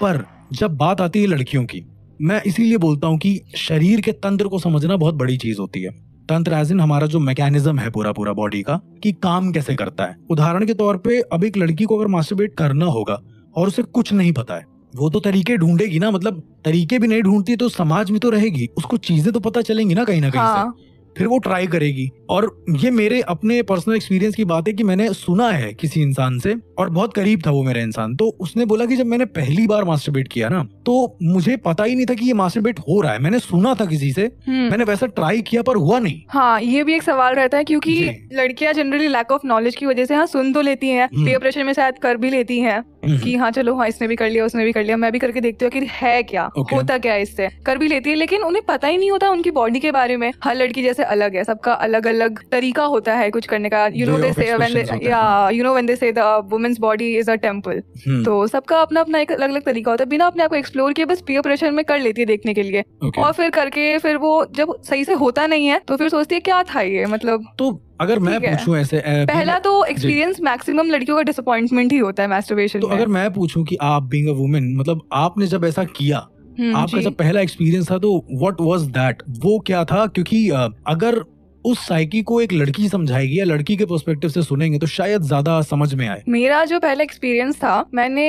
पर जब बात आती है लड़कियों की मैं इसीलिए बोलता हूँ कि शरीर के तंत्र को समझना बहुत बड़ी चीज होती है तंत्र एज इन हमारा जो मैकेनिज्म है पूरा पूरा बॉडी का कि काम कैसे करता है उदाहरण के तौर पे अब एक लड़की को अगर मास्टरबेट करना होगा और उसे कुछ नहीं पता है वो तो तरीके ढूंढेगी ना मतलब तरीके भी नहीं ढूंढती तो समाज में तो रहेगी उसको चीजें तो पता चलेंगी ना कहीं ना कहीं हाँ। से फिर वो ट्राई करेगी और ये मेरे अपने पर्सनल एक्सपीरियंस की बात है कि मैंने सुना है किसी इंसान से और बहुत करीब था वो मेरा इंसान तो उसने बोला कि जब मैंने पहली बार मास्टरबेट किया ना तो मुझे पता ही नहीं था कि ये मास्टरबेट हो रहा है मैंने सुना था किसी से हम्म। मैंने वैसा ट्राई किया पर हुआ नहीं हाँ ये भी एक सवाल रहता है क्योंकि लड़कियां जनरली लैक ऑफ नॉलेज की वजह से हाँ सुन तो लेती है पेयर प्रेशर में शायद कर भी लेती है हम्म। कि हाँ चलो हाँ इसने भी कर लिया उसने भी कर लिया मैं भी करके देखती हूँ है क्या okay. होता क्या इससे कर भी लेती है लेकिन उन्हें पता ही नहीं होता उनकी बॉडी के बारे में हर लड़की जैसे अलग है सबका अलग अलग तरीका होता है कुछ करने का यू नो दे से you know they say women's body is a temple तो सबका अपना अपना एक अलग अलग तरीका होता है बिना अपने आप को एक्सप्लोर किए बस पीयर प्रेशर में कर लेती है देखने के लिए और फिर करके फिर वो जब सही से होता नहीं है तो फिर सोचती है क्या था ये मतलब तो अगर मैं पूछूं ऐसे पहला तो एक्सपीरियंस मैक्सिमम लड़कियों का डिसअपॉइंटमेंट ही होता है मैस्टरबेशन तो अगर मैं पूछूं कि आप बीइंग अ वुमेन मतलब आपने जब ऐसा किया हम्म, आपका जब पहला एक्सपीरियंस था तो व्हाट वाज दैट वो क्या था क्योंकि अगर उस साइकी को एक लड़की समझाएगी या लड़की के पर्सपेक्टिव से सुनेंगे तो शायद ज्यादा समझ में आए मेरा जो पहला एक्सपीरियंस था मैंने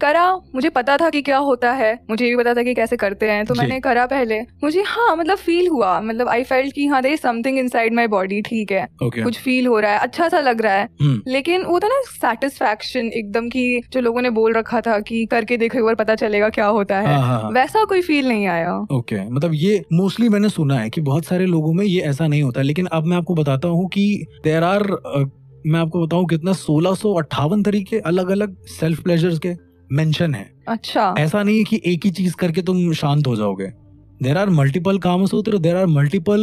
करा मुझे पता था कि क्या होता है मुझे भी पता था कि कैसे करते हैं तो मैंने करा पहले मुझे हाँ मतलब फील हुआ मतलब आई फेल्ट कि हाँ they something inside my body ठीक है okay. कुछ फील हो रहा है अच्छा सा लग रहा है hmm. लेकिन वो था ना सेटिस्फेक्शन एकदम की जो लोगों ने बोल रखा था कि करके देखो एक बार पता चलेगा क्या होता है हाँ. हाँ, हाँ। वैसा कोई फील नहीं आया ओके okay. मतलब ये मोस्टली मैंने सुना है कि बहुत सारे लोगों में ये ऐसा नहीं होता लेकिन अब मैं आपको बताता हूँ कि देर आर मैं आपको बताऊं कितना सोलह सौ अट्ठावन तरीके अलग अलग सेल्फ प्लेजर्स के मेंशन है अच्छा ऐसा नहीं है कि एक ही चीज करके तुम शांत हो जाओगे there are multiple Kamasutra there are multiple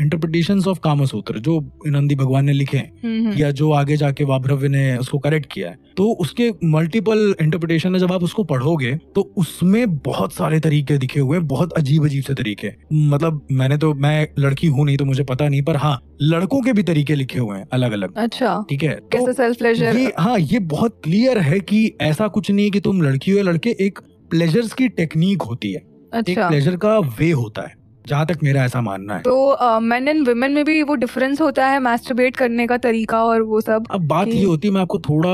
interpretation of Kamasutra जो नंदी भगवान ने लिखे हैं हम्म, हम्म। या जो आगे जाके वाभ्रव्य ने उसको करेक्ट किया है तो उसके मल्टीपल इंटरप्रिटेशन है जब आप उसको पढ़ोगे तो उसमें बहुत सारे तरीके दिखे हुए हैं बहुत अजीब अजीब से तरीके मतलब मैंने तो मैं लड़की हूँ नहीं तो मुझे पता नहीं पर हाँ लड़कों के भी तरीके लिखे हुए हैं अलग अलग अच्छा ठीक है तो सेल्फ प्लेजर ये हाँ ये बहुत क्लियर है कि ऐसा कुछ नहीं कि तुम लड़की हो या लड़के एक प्लेजर्स की टेक्निक होती है अच्छा एक प्लेजर का वे होता है जहाँ तक मेरा ऐसा मानना है तो मेन एंड वुमेन में भी वो डिफरेंस होता है मास्टरबेट करने का तरीका और वो सब अब बात ये होती है मैं आपको थोड़ा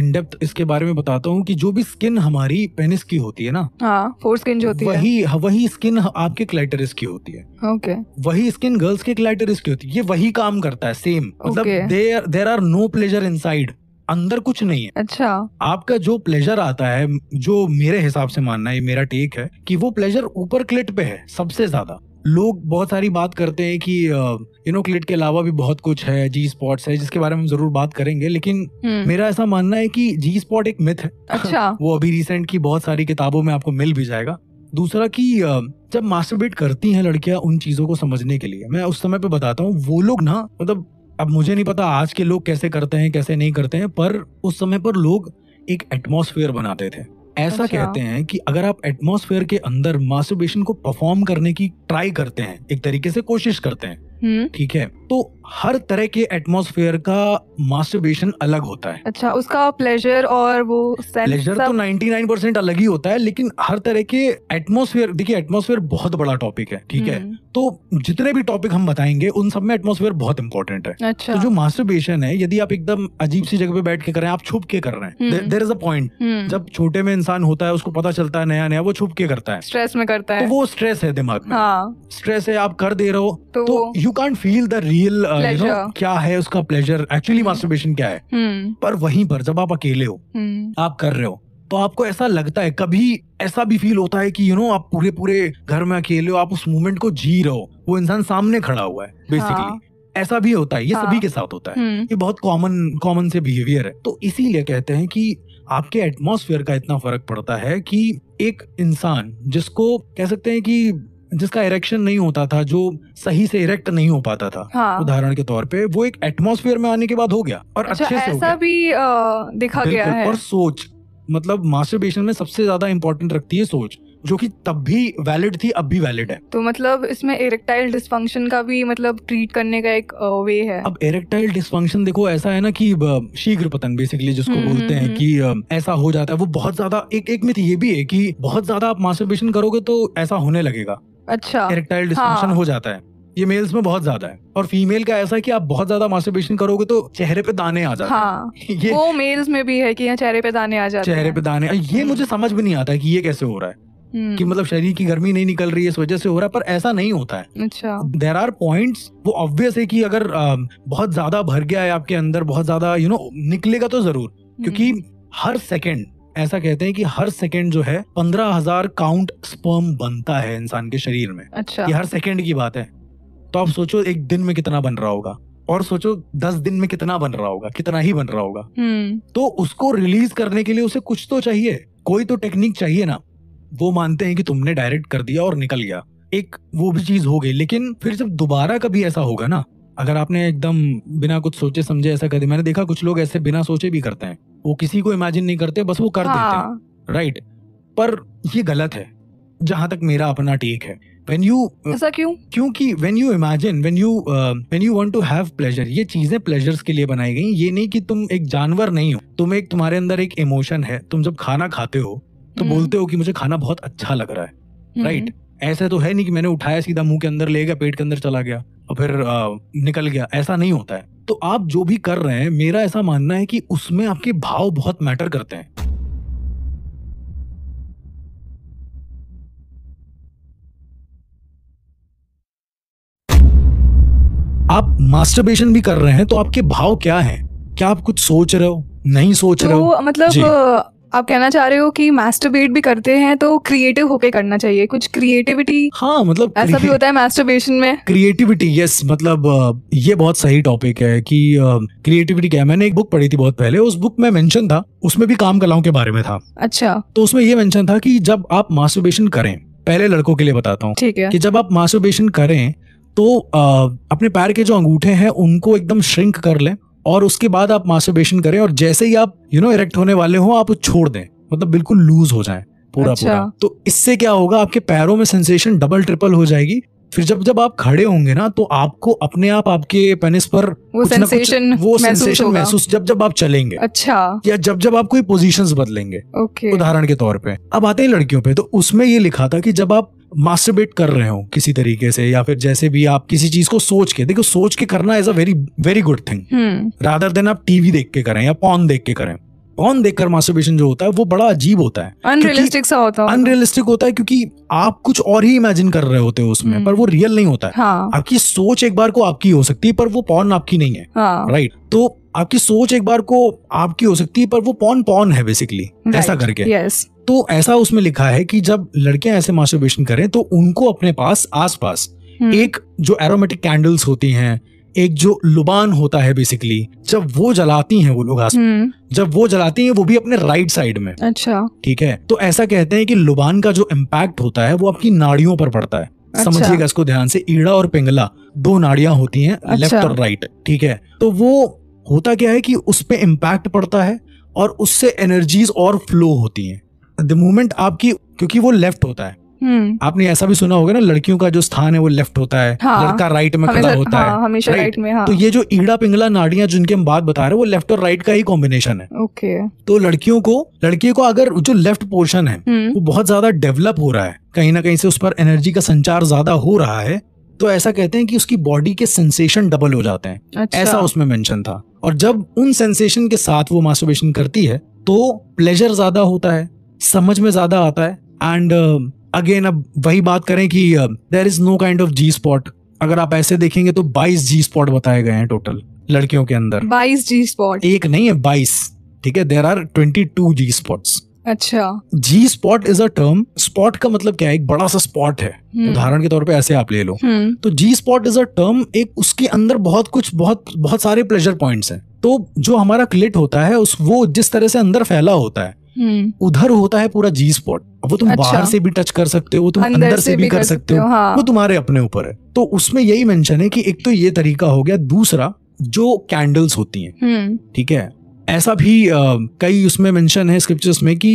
इनडेप्थ इसके बारे में बताता हूँ कि जो भी स्किन हमारी पेनिस की होती है ना हाँ फोर स्किन जो होती वही, है वही हाँ, वही स्किन आपके क्लाइटरिस की होती है ओके okay. वही स्किन गर्ल्स के क्लाइटरिस की होती है ये वही काम करता है सेम मतलब there are no pleasure inside अंदर कुछ नहीं है अच्छा आपका जो प्लेजर आता है जो मेरे हिसाब से मानना है मेरा टेक है कि वो प्लेजर ऊपर क्लिट पे है सबसे ज्यादा लोग बहुत सारी बात करते हैं कि यू नो क्लिट के अलावा भी बहुत कुछ है जी स्पॉट्स है जिसके बारे में हम जरूर बात करेंगे लेकिन हम्म। मेरा ऐसा मानना है कि जी स्पॉट एक मिथ है अच्छा वो अभी रिसेंट की बहुत सारी किताबों में आपको मिल भी जाएगा दूसरा कि जब मास्टरबेट करती हैं लड़कियां उन चीजों को समझने के लिए मैं उस समय पे बताता हूँ वो लोग ना मतलब अब मुझे नहीं पता आज के लोग कैसे करते हैं कैसे नहीं करते हैं पर उस समय पर लोग एक एटमोसफेयर बनाते थे ऐसा अच्छा। कहते हैं कि अगर आप एटमोसफेयर के अंदर मास्टरबेशन को परफॉर्म करने की ट्राई करते हैं एक तरीके से कोशिश करते हैं हम्म। ठीक है तो हर तरह के एटमोसफेयर का मास्टरबेशन अलग होता है अच्छा उसका प्लेजर और वो प्लेजर तो 99 परसेंट अलग ही होता है लेकिन हर तरह के एटमोसफेयर देखिए एटमोसफेयर बहुत बड़ा टॉपिक है ठीक है हम्म। तो जितने भी टॉपिक हम बताएंगे उन सब में एटमोसफेयर बहुत इंपॉर्टेंट है अच्छा तो जो मास्टरबेशन है यदि आप एकदम अजीब सी जगह पे बैठ के कर रहे हैं आप छुप के कर रहे हैं देर इज अ पॉइंट जब छोटे में इंसान होता है उसको पता चलता है नया नया वो छुप के करता है स्ट्रेस में करता है तो वो स्ट्रेस है दिमाग में स्ट्रेस हाँ। है आप कर दे रहे हो तो you can't feel the real you uh, know क्या है उसका प्लेजर एक्चुअली मास्टरबेशन क्या है hmm. पर वहीं पर जब आप अकेले हो hmm. आप कर रहे हो तो आपको ऐसा लगता है कभी ऐसा भी फील होता है कि यू नो आप पूरे पूरे घर में अकेले हो आप उस मोमेंट को जी रहे हो वो इंसान सामने खड़ा हुआ है बेसिकली हाँ. ऐसा भी होता है ये हाँ। सभी के साथ होता है hmm. ये बहुत कॉमन कॉमन से बिहेवियर है तो इसीलिए कहते हैं कि आपके एटमोसफियर का इतना फर्क पड़ता है कि एक इंसान जिसको कह सकते हैं कि जिसका इरेक्शन नहीं होता था जो सही से इरेक्ट नहीं हो पाता था हाँ। उदाहरण के तौर पे वो एक एटमोस्फेयर में आने के बाद हो गया और अच्छा, अच्छे से गया। भी आ, गया है और सोच मतलब मास्टरबेशन में सबसे ज्यादा इम्पोर्टेंट रखती है सोच जो कि तब भी वैलिड थी अब भी वैलिड है तो मतलब इसमें इरेक्टाइल डिस्फंक्शन का भी मतलब ट्रीट करने का एक वे है अब इरेक्टाइल डिस्फंक्शन देखो ऐसा है ना कि शीघ्र पतन बेसिकली जिसको हम्म, बोलते हम्म, हैं कि ऐसा हो जाता है वो बहुत ज्यादा एक एक मिथ ये भी है कि बहुत ज्यादा आप मास्टरबेशन करोगे तो ऐसा होने लगेगा अच्छा इरेक्टाइल डिस्फंक्शन हाँ. हो जाता है ये मेल्स में बहुत ज्यादा है और फीमेल का ऐसा है कि आप बहुत ज्यादा मास्टरबेशन करोगे तो चेहरे पे दाने आ जाते हाँ, हैं ये वो मेल्स में भी है कि यहाँ चेहरे पे दाने आ जाते चेहरे पे दाने ये हम्म। मुझे समझ में नहीं आता है कि ये कैसे हो रहा है हम्म। कि मतलब शरीर की गर्मी नहीं निकल रही है इस वजह से हो रहा है पर ऐसा नहीं होता है अच्छा देर आर पॉइंट वो ऑब्वियस है कि अगर बहुत ज्यादा भर गया है आपके अंदर बहुत ज्यादा यू नो निकलेगा तो जरूर क्योंकि हम्म। हर सेकेंड ऐसा कहते हैं कि हर सेकंड जो है पंद्रह हजार काउंट स्पर्म बनता है इंसान के शरीर में अच्छा ये हर सेकंड की बात है तो आप सोचो एक दिन में कितना बन रहा होगा और सोचो दस दिन में कितना बन रहा होगा कितना ही बन रहा होगा हम्म। तो उसको रिलीज करने के लिए उसे कुछ तो चाहिए कोई तो टेक्निक चाहिए ना वो मानते हैं कि तुमने डायरेक्ट कर दिया और निकल गया एक वो भी चीज हो गई लेकिन फिर जब दोबारा कभी ऐसा होगा ना अगर आपने एकदम बिना कुछ सोचे समझे ऐसा कर दिया मैंने देखा कुछ लोग ऐसे बिना सोचे भी करते हैं वो किसी को इमेजिन नहीं करते बस वो कर हाँ. देते राइट पर ये गलत है जहां तक मेरा अपना टेक है when you ऐसा क्यों क्योंकि when you imagine when you uh, when you want to have pleasure ये चीजें pleasures के लिए बनाई गई ये नहीं कि तुम एक जानवर नहीं हो तुम एक तुम्हारे अंदर एक इमोशन है तुम जब खाना खाते हो तो हम्म। बोलते हो कि मुझे खाना बहुत अच्छा लग रहा है राइट हम्म। right? ऐसा तो है नहीं कि मैंने उठाया सीधा मुंह के अंदर ले गया पेट के अंदर चला गया और फिर आ, निकल गया ऐसा नहीं होता है तो आप जो भी कर रहे हैं मेरा ऐसा मानना है कि उसमें आपके भाव बहुत मैटर करते हैं आप मास्टरबेशन भी कर रहे हैं तो आपके भाव क्या हैं? क्या आप कुछ सोच रहे हो नहीं सोच तो रहे हो तो मतलब आप कहना चाह रहे हो कि मास्टरबेट भी करते हैं तो क्रिएटिव होके करना चाहिए कुछ क्रिएटिविटी हाँ मतलब ऐसा भी होता है मास्टरबेशन में क्रिएटिविटी यस मतलब ये बहुत सही टॉपिक है कि क्रिएटिविटी क्या है मैंने एक बुक पढ़ी थी बहुत पहले उस बुक में मेंशन था उसमें भी काम कलाओं के बारे में था अच्छा तो उसमें ये मेंशन था कि जब आप मास्टरबेशन करें पहले लड़कों के लिए बताता हूँ ठीक है कि जब आप मास्टरबेशन करें तो आ, अपने पैर के जो अंगूठे हैं उनको एकदम श्रिंक कर लें और उसके बाद आप मास्टरबेशन करें और जैसे ही आप यू नो इरेक्ट होने वाले हो आप छोड़ दें मतलब बिल्कुल लूज हो जाए पूरा अच्छा। पूरा तो इससे क्या होगा आपके पैरों में सेंसेशन डबल ट्रिपल हो जाएगी फिर जब जब आप खड़े होंगे ना तो आपको अपने आप आपके पेनिस पर वो सेंसेशन वो सेंसेशन महसूस जब जब आप चलेंगे अच्छा या जब जब आप कोई पोजीशंस बदलेंगे ओके उदाहरण के तौर पे अब आते हैं लड़कियों पे तो उसमें ये लिखा था कि जब आप मास्टरबेट कर रहे हो किसी तरीके से या फिर जैसे भी आप किसी चीज को सोच के देखो सोच के करना is a very very good thing rather than आप टीवी देख के करें या पॉन देख के करें पॉन देखकर मास्टरबेशन जो होता है वो बड़ा अजीब होता है अनरियलिस्टिक सा होता है अनरियलिस्टिक होता है क्योंकि आप कुछ और ही इमेजिन कर रहे होते हो उसमें hmm. पर वो रियल नहीं होता है हाँ. आपकी सोच एक बार को आपकी हो सकती है पर वो पॉन आपकी नहीं है राइट हाँ. तो आपकी सोच एक बार को आपकी हो सकती है पर वो पॉन पॉन है बेसिकली ऐसा करके तो ऐसा उसमें लिखा है कि जब लड़कियां ऐसे मास्टरबेशन करें तो उनको अपने पास आसपास हम्म। एक जो एरोमेटिक कैंडल्स होती हैं एक जो लुबान होता है बेसिकली जब वो जलाती हैं वो लोग हम्म। जब वो जलाती हैं वो भी अपने राइट साइड में अच्छा ठीक है तो ऐसा कहते हैं कि लुबान का जो इम्पैक्ट होता है वो आपकी नाड़ियों पर पड़ता है अच्छा। समझिएगा इसको ध्यान से ईड़ा और पिंगला दो नाड़ियां होती हैं अच्छा। लेफ्ट और राइट ठीक है तो वो होता क्या है कि उस पर इम्पैक्ट पड़ता है और उससे एनर्जीज और फ्लो होती हैं द मूवमेंट आपकी क्योंकि वो लेफ्ट होता है हम्म। आपने ऐसा भी सुना होगा ना लड़कियों का जो स्थान है वो लेफ्ट होता है हाँ, लड़का राइट में खड़ा होता हाँ, है हमेशा राइट, राइट में हाँ. तो ये जो ईड़ा पिंगला नाड़ियां जिनके हम बात बता रहे हैं वो लेफ्ट और राइट का ही कॉम्बिनेशन है ओके तो लड़कियों को लड़की को अगर जो लेफ्ट पोर्शन है हम्म। वो बहुत ज्यादा डेवलप हो रहा है कहीं ना कहीं से उस पर एनर्जी का संचार ज्यादा हो रहा है तो ऐसा कहते हैं कि उसकी बॉडी के सेंसेशन डबल हो जाते हैं अच्छा। ऐसा उसमें मेंशन था और जब उन सेंसेशन के साथ वो मास्टरबेशन करती है तो प्लेजर ज्यादा होता है समझ में ज्यादा आता है एंड अगेन uh, अब वही बात करें कि there is no kind of G spot अगर आप ऐसे देखेंगे तो 22 जी स्पॉट बताए गए हैं टोटल लड़कियों के अंदर 22 जी स्पॉट एक नहीं है 22 ठीक है देर आर 22 जी स्पॉट्स अच्छा G spot is a term spot का मतलब क्या है एक बड़ा सा स्पॉट है हम्म। उदाहरण के तौर पे ऐसे आप ले लो हम्म। तो G spot is a term एक उसके अंदर बहुत कुछ बहुत बहुत सारे प्लेजर पॉइंट्स हैं तो जो हमारा क्लिट होता है उस वो जिस तरह से अंदर फैला होता है हम्म। उधर होता है पूरा जी स्पॉट वो तुम अच्छा। बाहर से भी टच कर सकते हो तुम अंदर, अंदर से, से भी, कर सकते हो हाँ। वो तुम्हारे अपने ऊपर है तो उसमें यही मेंशन है कि एक तो ये तरीका हो गया दूसरा जो कैंडल्स होती हैं हम्म। ठीक है ऐसा भी आ, कई उसमें मेंशन है स्क्रिप्चर्स में कि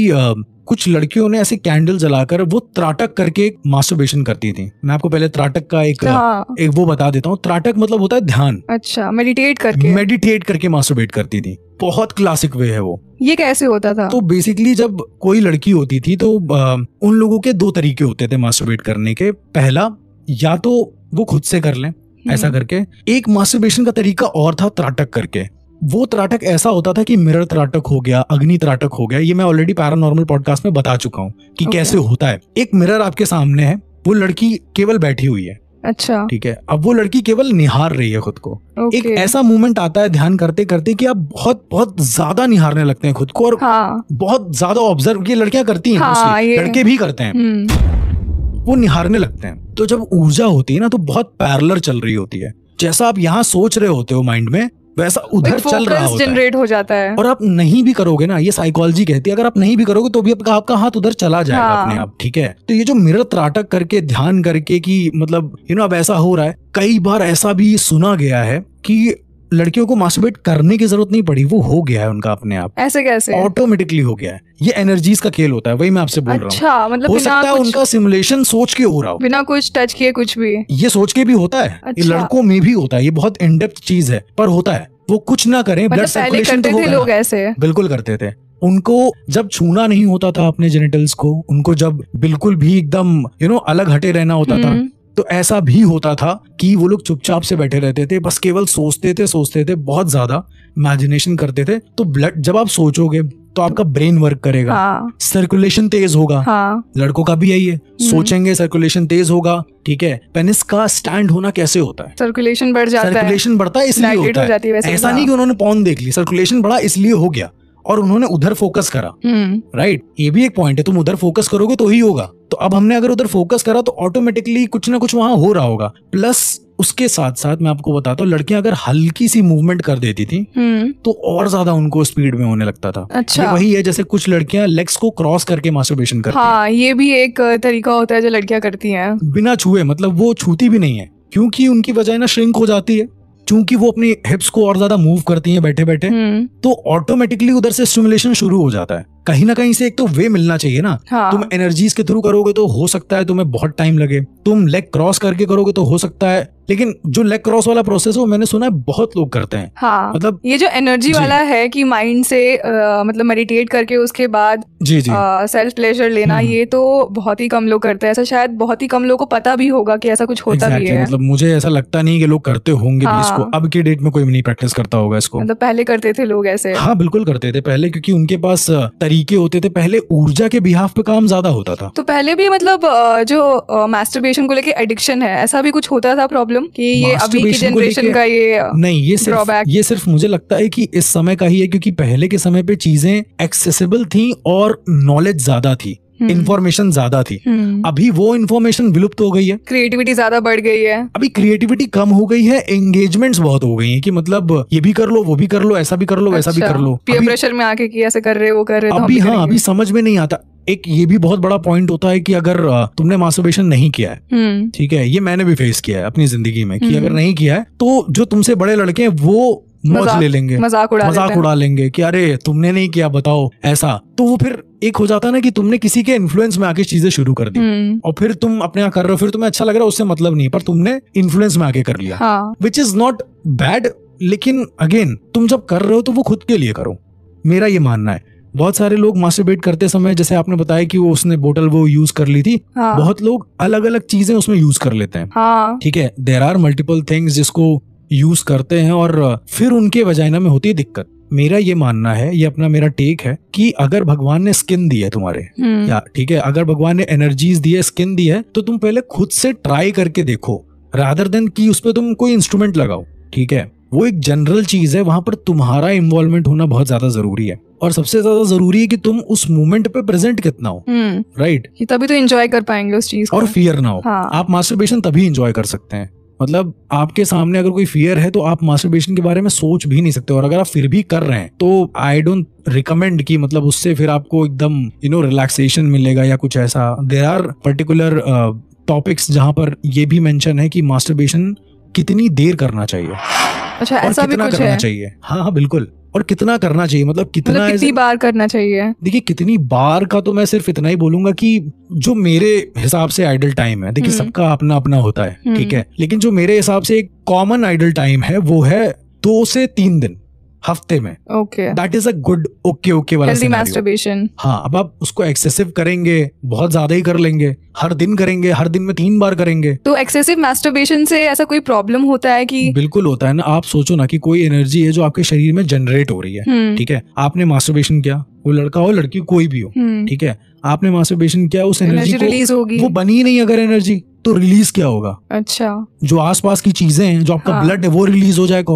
कुछ लड़कियों ने ऐसे कैंडल जलाकर वो त्राटक करके मास्टरबेशन करती थी मैं आपको पहले त्राटक का एक अच्छा, हाँ। एक वो बता देता हूँ त्राटक मतलब होता है ध्यान अच्छा मेडिटेट करके मेडिटेट करके मास्टरबेट करती थी बहुत क्लासिक वे है वो ये कैसे होता था तो बेसिकली जब कोई लड़की होती थी तो आ, उन लोगों के दो तरीके होते थे मास्टरबेट करने के पहला या तो वो खुद से कर लें ऐसा हम्म। करके एक मास्टरबेशन का तरीका और था त्राटक करके वो त्राटक ऐसा होता था कि मिरर त्राटक हो गया अग्नि त्राटक हो गया ये मैं ऑलरेडी पैरानॉर्मल पॉडकास्ट में बता चुका हूँ कि okay. कैसे होता है एक मिरर आपके सामने है वो लड़की केवल बैठी हुई है अच्छा ठीक है अब वो लड़की केवल निहार रही है खुद को okay. एक ऐसा मूवमेंट आता है ध्यान करते करते कि आप बहुत बहुत ज्यादा निहारने लगते हैं खुद को और हाँ. बहुत ज्यादा ऑब्जर्व ये लड़कियां करती हैं हाँ, लड़के भी करते हैं हम्म। वो निहारने लगते हैं तो जब ऊर्जा होती है ना तो बहुत पैरलर चल रही होती है जैसा आप यहाँ सोच रहे होते हो माइंड में वैसा उधर चल रहा होता जनरेट हो जाता है और आप नहीं भी करोगे ना ये साइकोलॉजी कहती है अगर आप नहीं भी करोगे तो भी आपका आपका हाथ उधर चला जाएगा हाँ। अपने आप ठीक है तो ये जो मिरर त्राटक करके ध्यान करके कि मतलब यू नो अब ऐसा हो रहा है कई बार ऐसा भी सुना गया है कि लड़कियों को मास्टरबेट करने की जरूरत नहीं पड़ी वो हो गया है उनका अपने आप ऐसे कैसे ऑटोमेटिकली हो गया है ये एनर्जीज का खेल होता है वही मैं आपसे बोल अच्छा, रहा हूँ अच्छा, मतलब हो सकता है उनका सिमुलेशन सोच के हो रहा हो बिना कुछ टच किए कुछ भी ये सोच के भी होता है अच्छा। ये लड़कों में भी होता है ये बहुत इनडेप्थ चीज है पर होता है वो कुछ ना करें ब्लड मतलब सर्कुलेशन तो लोग ऐसे बिल्कुल करते थे उनको जब छूना नहीं होता था अपने जेनिटल्स को उनको जब बिल्कुल भी एकदम यू नो अलग हटे रहना होता था हम्म। तो ऐसा भी होता था कि वो लोग चुपचाप से बैठे रहते थे बस केवल सोचते थे सोचते थे बहुत ज्यादा इमेजिनेशन करते थे तो ब्लड जब आप सोचोगे तो आपका ब्रेन वर्क करेगा हाँ। सर्कुलेशन तेज होगा हाँ। लड़कों का भी यही है हम्म। सोचेंगे सर्कुलेशन तेज होगा ठीक है पेनिस का स्टैंड होना कैसे होता है सर्कुलेशन बढ़ जाता सर्कुलेशन है सर्कुलेशन बढ़ता है इसलिए होता है ऐसा तो। नहीं कि उन्होंने पौन देख ली सर्कुलेशन बढ़ा इसलिए हो गया और उन्होंने उधर फोकस करा राइट हम्म। ये भी एक पॉइंट है तुम उधर फोकस करोगे तो ही होगा तो अब हमने अगर उधर फोकस करा तो ऑटोमेटिकली कुछ ना कुछ वहां हो रहा होगा प्लस उसके साथ साथ मैं आपको बताता हूँ लड़कियां अगर हल्की सी मूवमेंट कर देती थी हम्म। तो और ज्यादा उनको स्पीड में होने लगता था अच्छा वही है जैसे कुछ लड़कियां लेग्स को क्रॉस करके मास्टरबेशन करती हाँ ये भी एक तरीका होता है जो लड़कियां करती हैं बिना छुए मतलब वो छूती भी नहीं है क्योंकि उनकी वजह ना श्रिंक हो जाती है क्योंकि वो अपनी हिप्स को और ज्यादा मूव करती है बैठे बैठे हम्म। तो ऑटोमेटिकली उधर से स्टिमुलेशन शुरू हो जाता है कहीं ना कहीं से एक तो वे मिलना चाहिए ना हाँ। तुम एनर्जीज के थ्रू करोगे तो हो सकता है तुम्हें बहुत टाइम लगे तुम लेग क्रॉस करके करोगे तो हो सकता है लेकिन जो लेग क्रॉस वाला प्रोसेस है वो मैंने सुना है बहुत लोग करते हैं हाँ, मतलब ये जो एनर्जी वाला है कि माइंड से आ, मतलब मेडिटेट करके उसके बाद जी जी सेल्फ प्लेजर लेना हम्म। ये तो बहुत ही कम लोग करते हैं ऐसा शायद बहुत ही कम लोगों को पता भी होगा कि ऐसा कुछ होता exactly, भी है मतलब मुझे ऐसा लगता नहीं कि लोग करते होंगे हाँ, इसको अब के डेट में कोई नहीं प्रैक्टिस करता होगा इसको मतलब पहले करते थे लोग ऐसे हाँ बिल्कुल करते थे पहले क्योंकि उनके पास तरीके तरीके होते थे पहले ऊर्जा के बिहाफ पे काम ज्यादा होता था तो पहले भी मतलब जो मास्टरबेशन को लेके एडिक्शन है ऐसा भी कुछ होता था प्रॉब्लम कि ये अभी की जनरेशन का ये नहीं ये सिर्फ ये सिर्फ मुझे लगता है कि इस समय का ही है क्योंकि पहले के समय पे चीजें एक्सेसिबल थी और नॉलेज ज्यादा थी इन्फॉर्मेशन हम्म। ज्यादा थी हम्म। अभी वो इन्फॉर्मेशन विलुप्त हो गई है क्रिएटिविटी ज्यादा बढ़ गई है अभी क्रिएटिविटी कम हो गई है एंगेजमेंट बहुत हो गई है कि मतलब ये भी कर लो वो भी कर लो ऐसा भी कर लो वैसा भी अच्छा। कर लो प्रेशर में आके कि ऐसे कर रहे वो कर रहे तो अभी हाँ अभी समझ में नहीं आता एक ये भी बहुत बड़ा पॉइंट होता है कि अगर तुमने मासोबेशन नहीं किया है हम्म। ठीक है ये मैंने भी फेस किया है अपनी जिंदगी में कि अगर नहीं किया है तो जो तुमसे बड़े लड़के हैं वो मौज ले लेंगे मजाक उड़ा मजाक उड़ा लेंगे कि अरे तुमने नहीं किया बताओ ऐसा तो वो फिर एक हो जाता है ना कि तुमने किसी के इन्फ्लुएंस में आके चीजें शुरू कर दी हम्म। और फिर तुम अपने यहाँ कर रहे हो फिर तुम्हें अच्छा लग रहा है उससे मतलब नहीं पर तुमने इन्फ्लुएंस में आके कर लिया विच इज नॉट बैड लेकिन अगेन तुम जब कर रहे हो तो वो खुद के लिए करो मेरा ये मानना है बहुत सारे लोग मास्टरबेट करते समय जैसे आपने बताया कि वो उसने बोतल वो यूज कर ली थी हाँ. बहुत लोग अलग अलग चीजें उसमें यूज कर लेते हैं हाँ। ठीक हाँ. है देर आर मल्टीपल थिंग्स जिसको यूज करते हैं और फिर उनके वजाइना में होती है दिक्कत मेरा ये मानना है ये अपना मेरा टेक है कि अगर भगवान ने स्किन दी है तुम्हारे हम्म। या ठीक है अगर भगवान ने एनर्जीज दी है स्किन दी है तो तुम पहले खुद से ट्राई करके देखो रादर देन कि उस पर तुम कोई इंस्ट्रूमेंट लगाओ ठीक है वो एक जनरल चीज है वहां पर तुम्हारा इन्वॉल्वमेंट होना बहुत ज्यादा जरूरी है और सबसे ज्यादा जरूरी है कि तुम उस मोमेंट पे प्रेजेंट कितना हो राइट हम्म। right? तभी तो एंजॉय कर पाएंगे उस चीज और फियर ना हो हाँ। आप मास्टरबेशन तभी एंजॉय कर सकते हैं मतलब आपके सामने अगर कोई फियर है तो आप मास्टरबेशन के बारे में सोच भी नहीं सकते और अगर आप फिर भी कर रहे हैं तो आई डोंट रिकमेंड कि मतलब उससे फिर आपको एकदम यू नो रिलैक्सेशन मिलेगा या कुछ ऐसा देर आर पर्टिकुलर टॉपिक्स जहाँ पर यह भी मैंशन है कि मास्टरबेशन कितनी देर करना चाहिए अच्छा ऐसा भी कुछ है चाहिए हाँ हाँ बिल्कुल और कितना करना चाहिए मतलब कितना मतलब कितनी बार करना चाहिए देखिए कितनी बार का तो मैं सिर्फ इतना ही बोलूंगा कि जो मेरे हिसाब से आइडल टाइम है देखिए हम्म। सबका अपना अपना होता है ठीक हम्म। है लेकिन जो मेरे हिसाब से एक कॉमन आइडल टाइम है वो है दो से तीन दिन हफ्ते में okay that is a good okay okay वाला मास्टरबेशन हाँ अब आप उसको एक्सेसिव करेंगे बहुत ज्यादा ही कर लेंगे हर दिन करेंगे हर दिन में तीन बार करेंगे तो एक्सेसिव मास्टरबेशन से ऐसा कोई प्रॉब्लम होता है कि बिल्कुल होता है ना आप सोचो ना कि कोई एनर्जी है जो आपके शरीर में जनरेट हो रही है हम्म। ठीक है आपने मास्टरबेशन किया वो लड़का हो लड़की कोई भी हो हम्म। ठीक है आपने मास्टरबेशन किया उस एनर्जी रिलीज होगी वो बनी नहीं अगर एनर्जी तो रिलीज क्या होगा अच्छा जो आसपास की चीजें हैं जो आपका ब्लड हाँ। है वो रिलीज हो जाएगा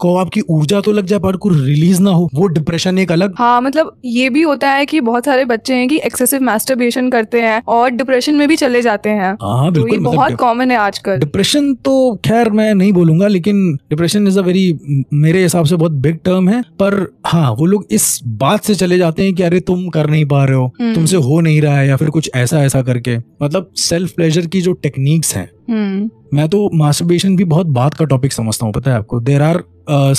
को आपकी ऊर्जा तो लग जाए पर कुछ रिलीज ना हो वो डिप्रेशन एक अलग हाँ मतलब ये भी होता है कि बहुत सारे बच्चे हैं कि एक्सेसिव मास्टरबेशन करते हैं और डिप्रेशन में भी चले जाते हैं हाँ बिल्कुल हाँ, तो ये मतलब बहुत कॉमन है आजकल डिप्रेशन तो खैर मैं नहीं बोलूंगा लेकिन डिप्रेशन इज अ वेरी मेरे हिसाब से बहुत बिग टर्म है पर हाँ वो लोग इस बात से चले जाते हैं कि अरे तुम कर नहीं पा रहे हो हम्म। तुमसे हो नहीं रहा है या फिर कुछ ऐसा ऐसा करके मतलब सेल्फ प्लेजर की जो टेक्निक्स हैं हम्म। मैं तो मास्टरबेशन भी बहुत बात का टॉपिक समझता हूँ पता है आपको देर आर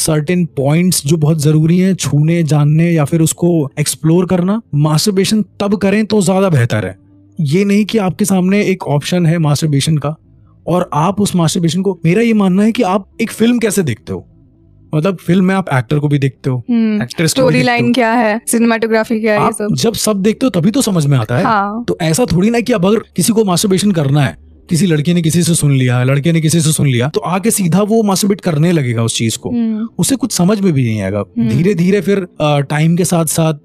सर्टेन पॉइंट्स जो बहुत ज़रूरी हैं छूने जानने या फिर उसको एक्सप्लोर करना मास्टरबेशन तब करें तो ज़्यादा बेहतर है ये नहीं कि आपके सामने एक ऑप्शन है मास्टरबेशन का और आप उस मास्टरबेशन को मेरा ये मानना है कि आप एक फिल्म कैसे देखते हो मतलब फिल्म में आप एक्टर को भी देखते हो एक्ट्रेस स्टोरी लाइन क्या है सिनेमाटोग्राफी क्या है सब जब सब देखते हो तभी तो समझ में आता है हाँ। तो ऐसा थोड़ी ना कि अब अगर किसी को मास्टरबेशन करना है किसी लड़के ने किसी से सुन लिया लड़के ने किसी से सुन लिया तो आके सीधा वो मसबिट करने लगेगा उस चीज को हम्म। उसे कुछ समझ में भी नहीं आएगा हम्म। धीरे धीरे फिर टाइम के साथ साथ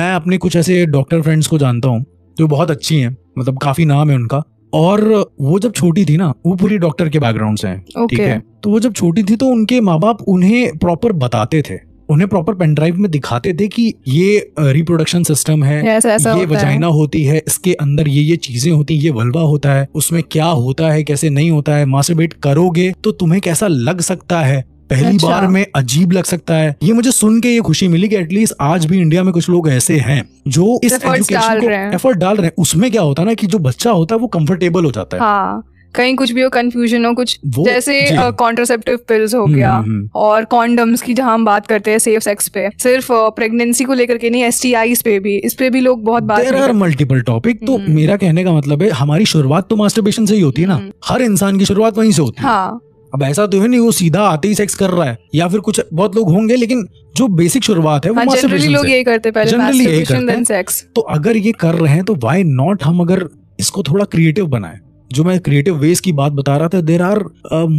मैं अपने कुछ ऐसे डॉक्टर फ्रेंड्स को जानता हूँ जो बहुत अच्छी हैं मतलब काफी नाम है उनका और वो जब छोटी थी ना वो पूरी डॉक्टर के बैकग्राउंड से हैं ठीक okay. है तो वो जब छोटी थी तो उनके माँ बाप उन्हें प्रॉपर बताते थे उन्हें प्रॉपर पेन ड्राइव में दिखाते थे कि ये रिप्रोडक्शन सिस्टम है ये वजाइना होती है इसके अंदर ये ये चीजें होती है ये वल्वा होता है उसमें क्या होता है कैसे नहीं होता है मास्टरबेट करोगे तो तुम्हें कैसा लग सकता है पहली अच्छा। बार में अजीब लग सकता है ये मुझे सुन के ये खुशी मिली कि एटलीस्ट आज भी इंडिया में कुछ लोग ऐसे हैं जो इस एजुकेशन को एफर्ट डाल रहे हैं उसमें क्या होता है ना कि जो बच्चा होता है वो कंफर्टेबल हो जाता है हाँ। कहीं कुछ भी हो कंफ्यूजन हो कुछ जैसे कॉन्ट्रोसेप्टिव पिल्स हो हम्म, गया हम्म, हम्म। और कॉन्डम्स की जहां हम बात करते हैं सेफ सेक्स पे सिर्फ प्रेगनेंसी को लेकर के नहीं एस पे भी इस पे भी लोग बहुत बात आर मल्टीपल टॉपिक तो मेरा कहने का मतलब है हमारी शुरुआत तो मास्टरबेशन से ही होती है ना हर इंसान की शुरुआत वहीं से होती है हाँ। अब ऐसा तो है नहीं वो सीधा आते ही सेक्स कर रहा है या फिर कुछ बहुत लोग होंगे लेकिन जो बेसिक शुरुआत है वो जनरली हाँ, लोग यही करते पहले जनरली यही करते हैं तो अगर ये कर रहे हैं तो वाई नॉट हम अगर इसको थोड़ा क्रिएटिव बनाए जो मैं क्रिएटिव वेज की बात बता रहा था there are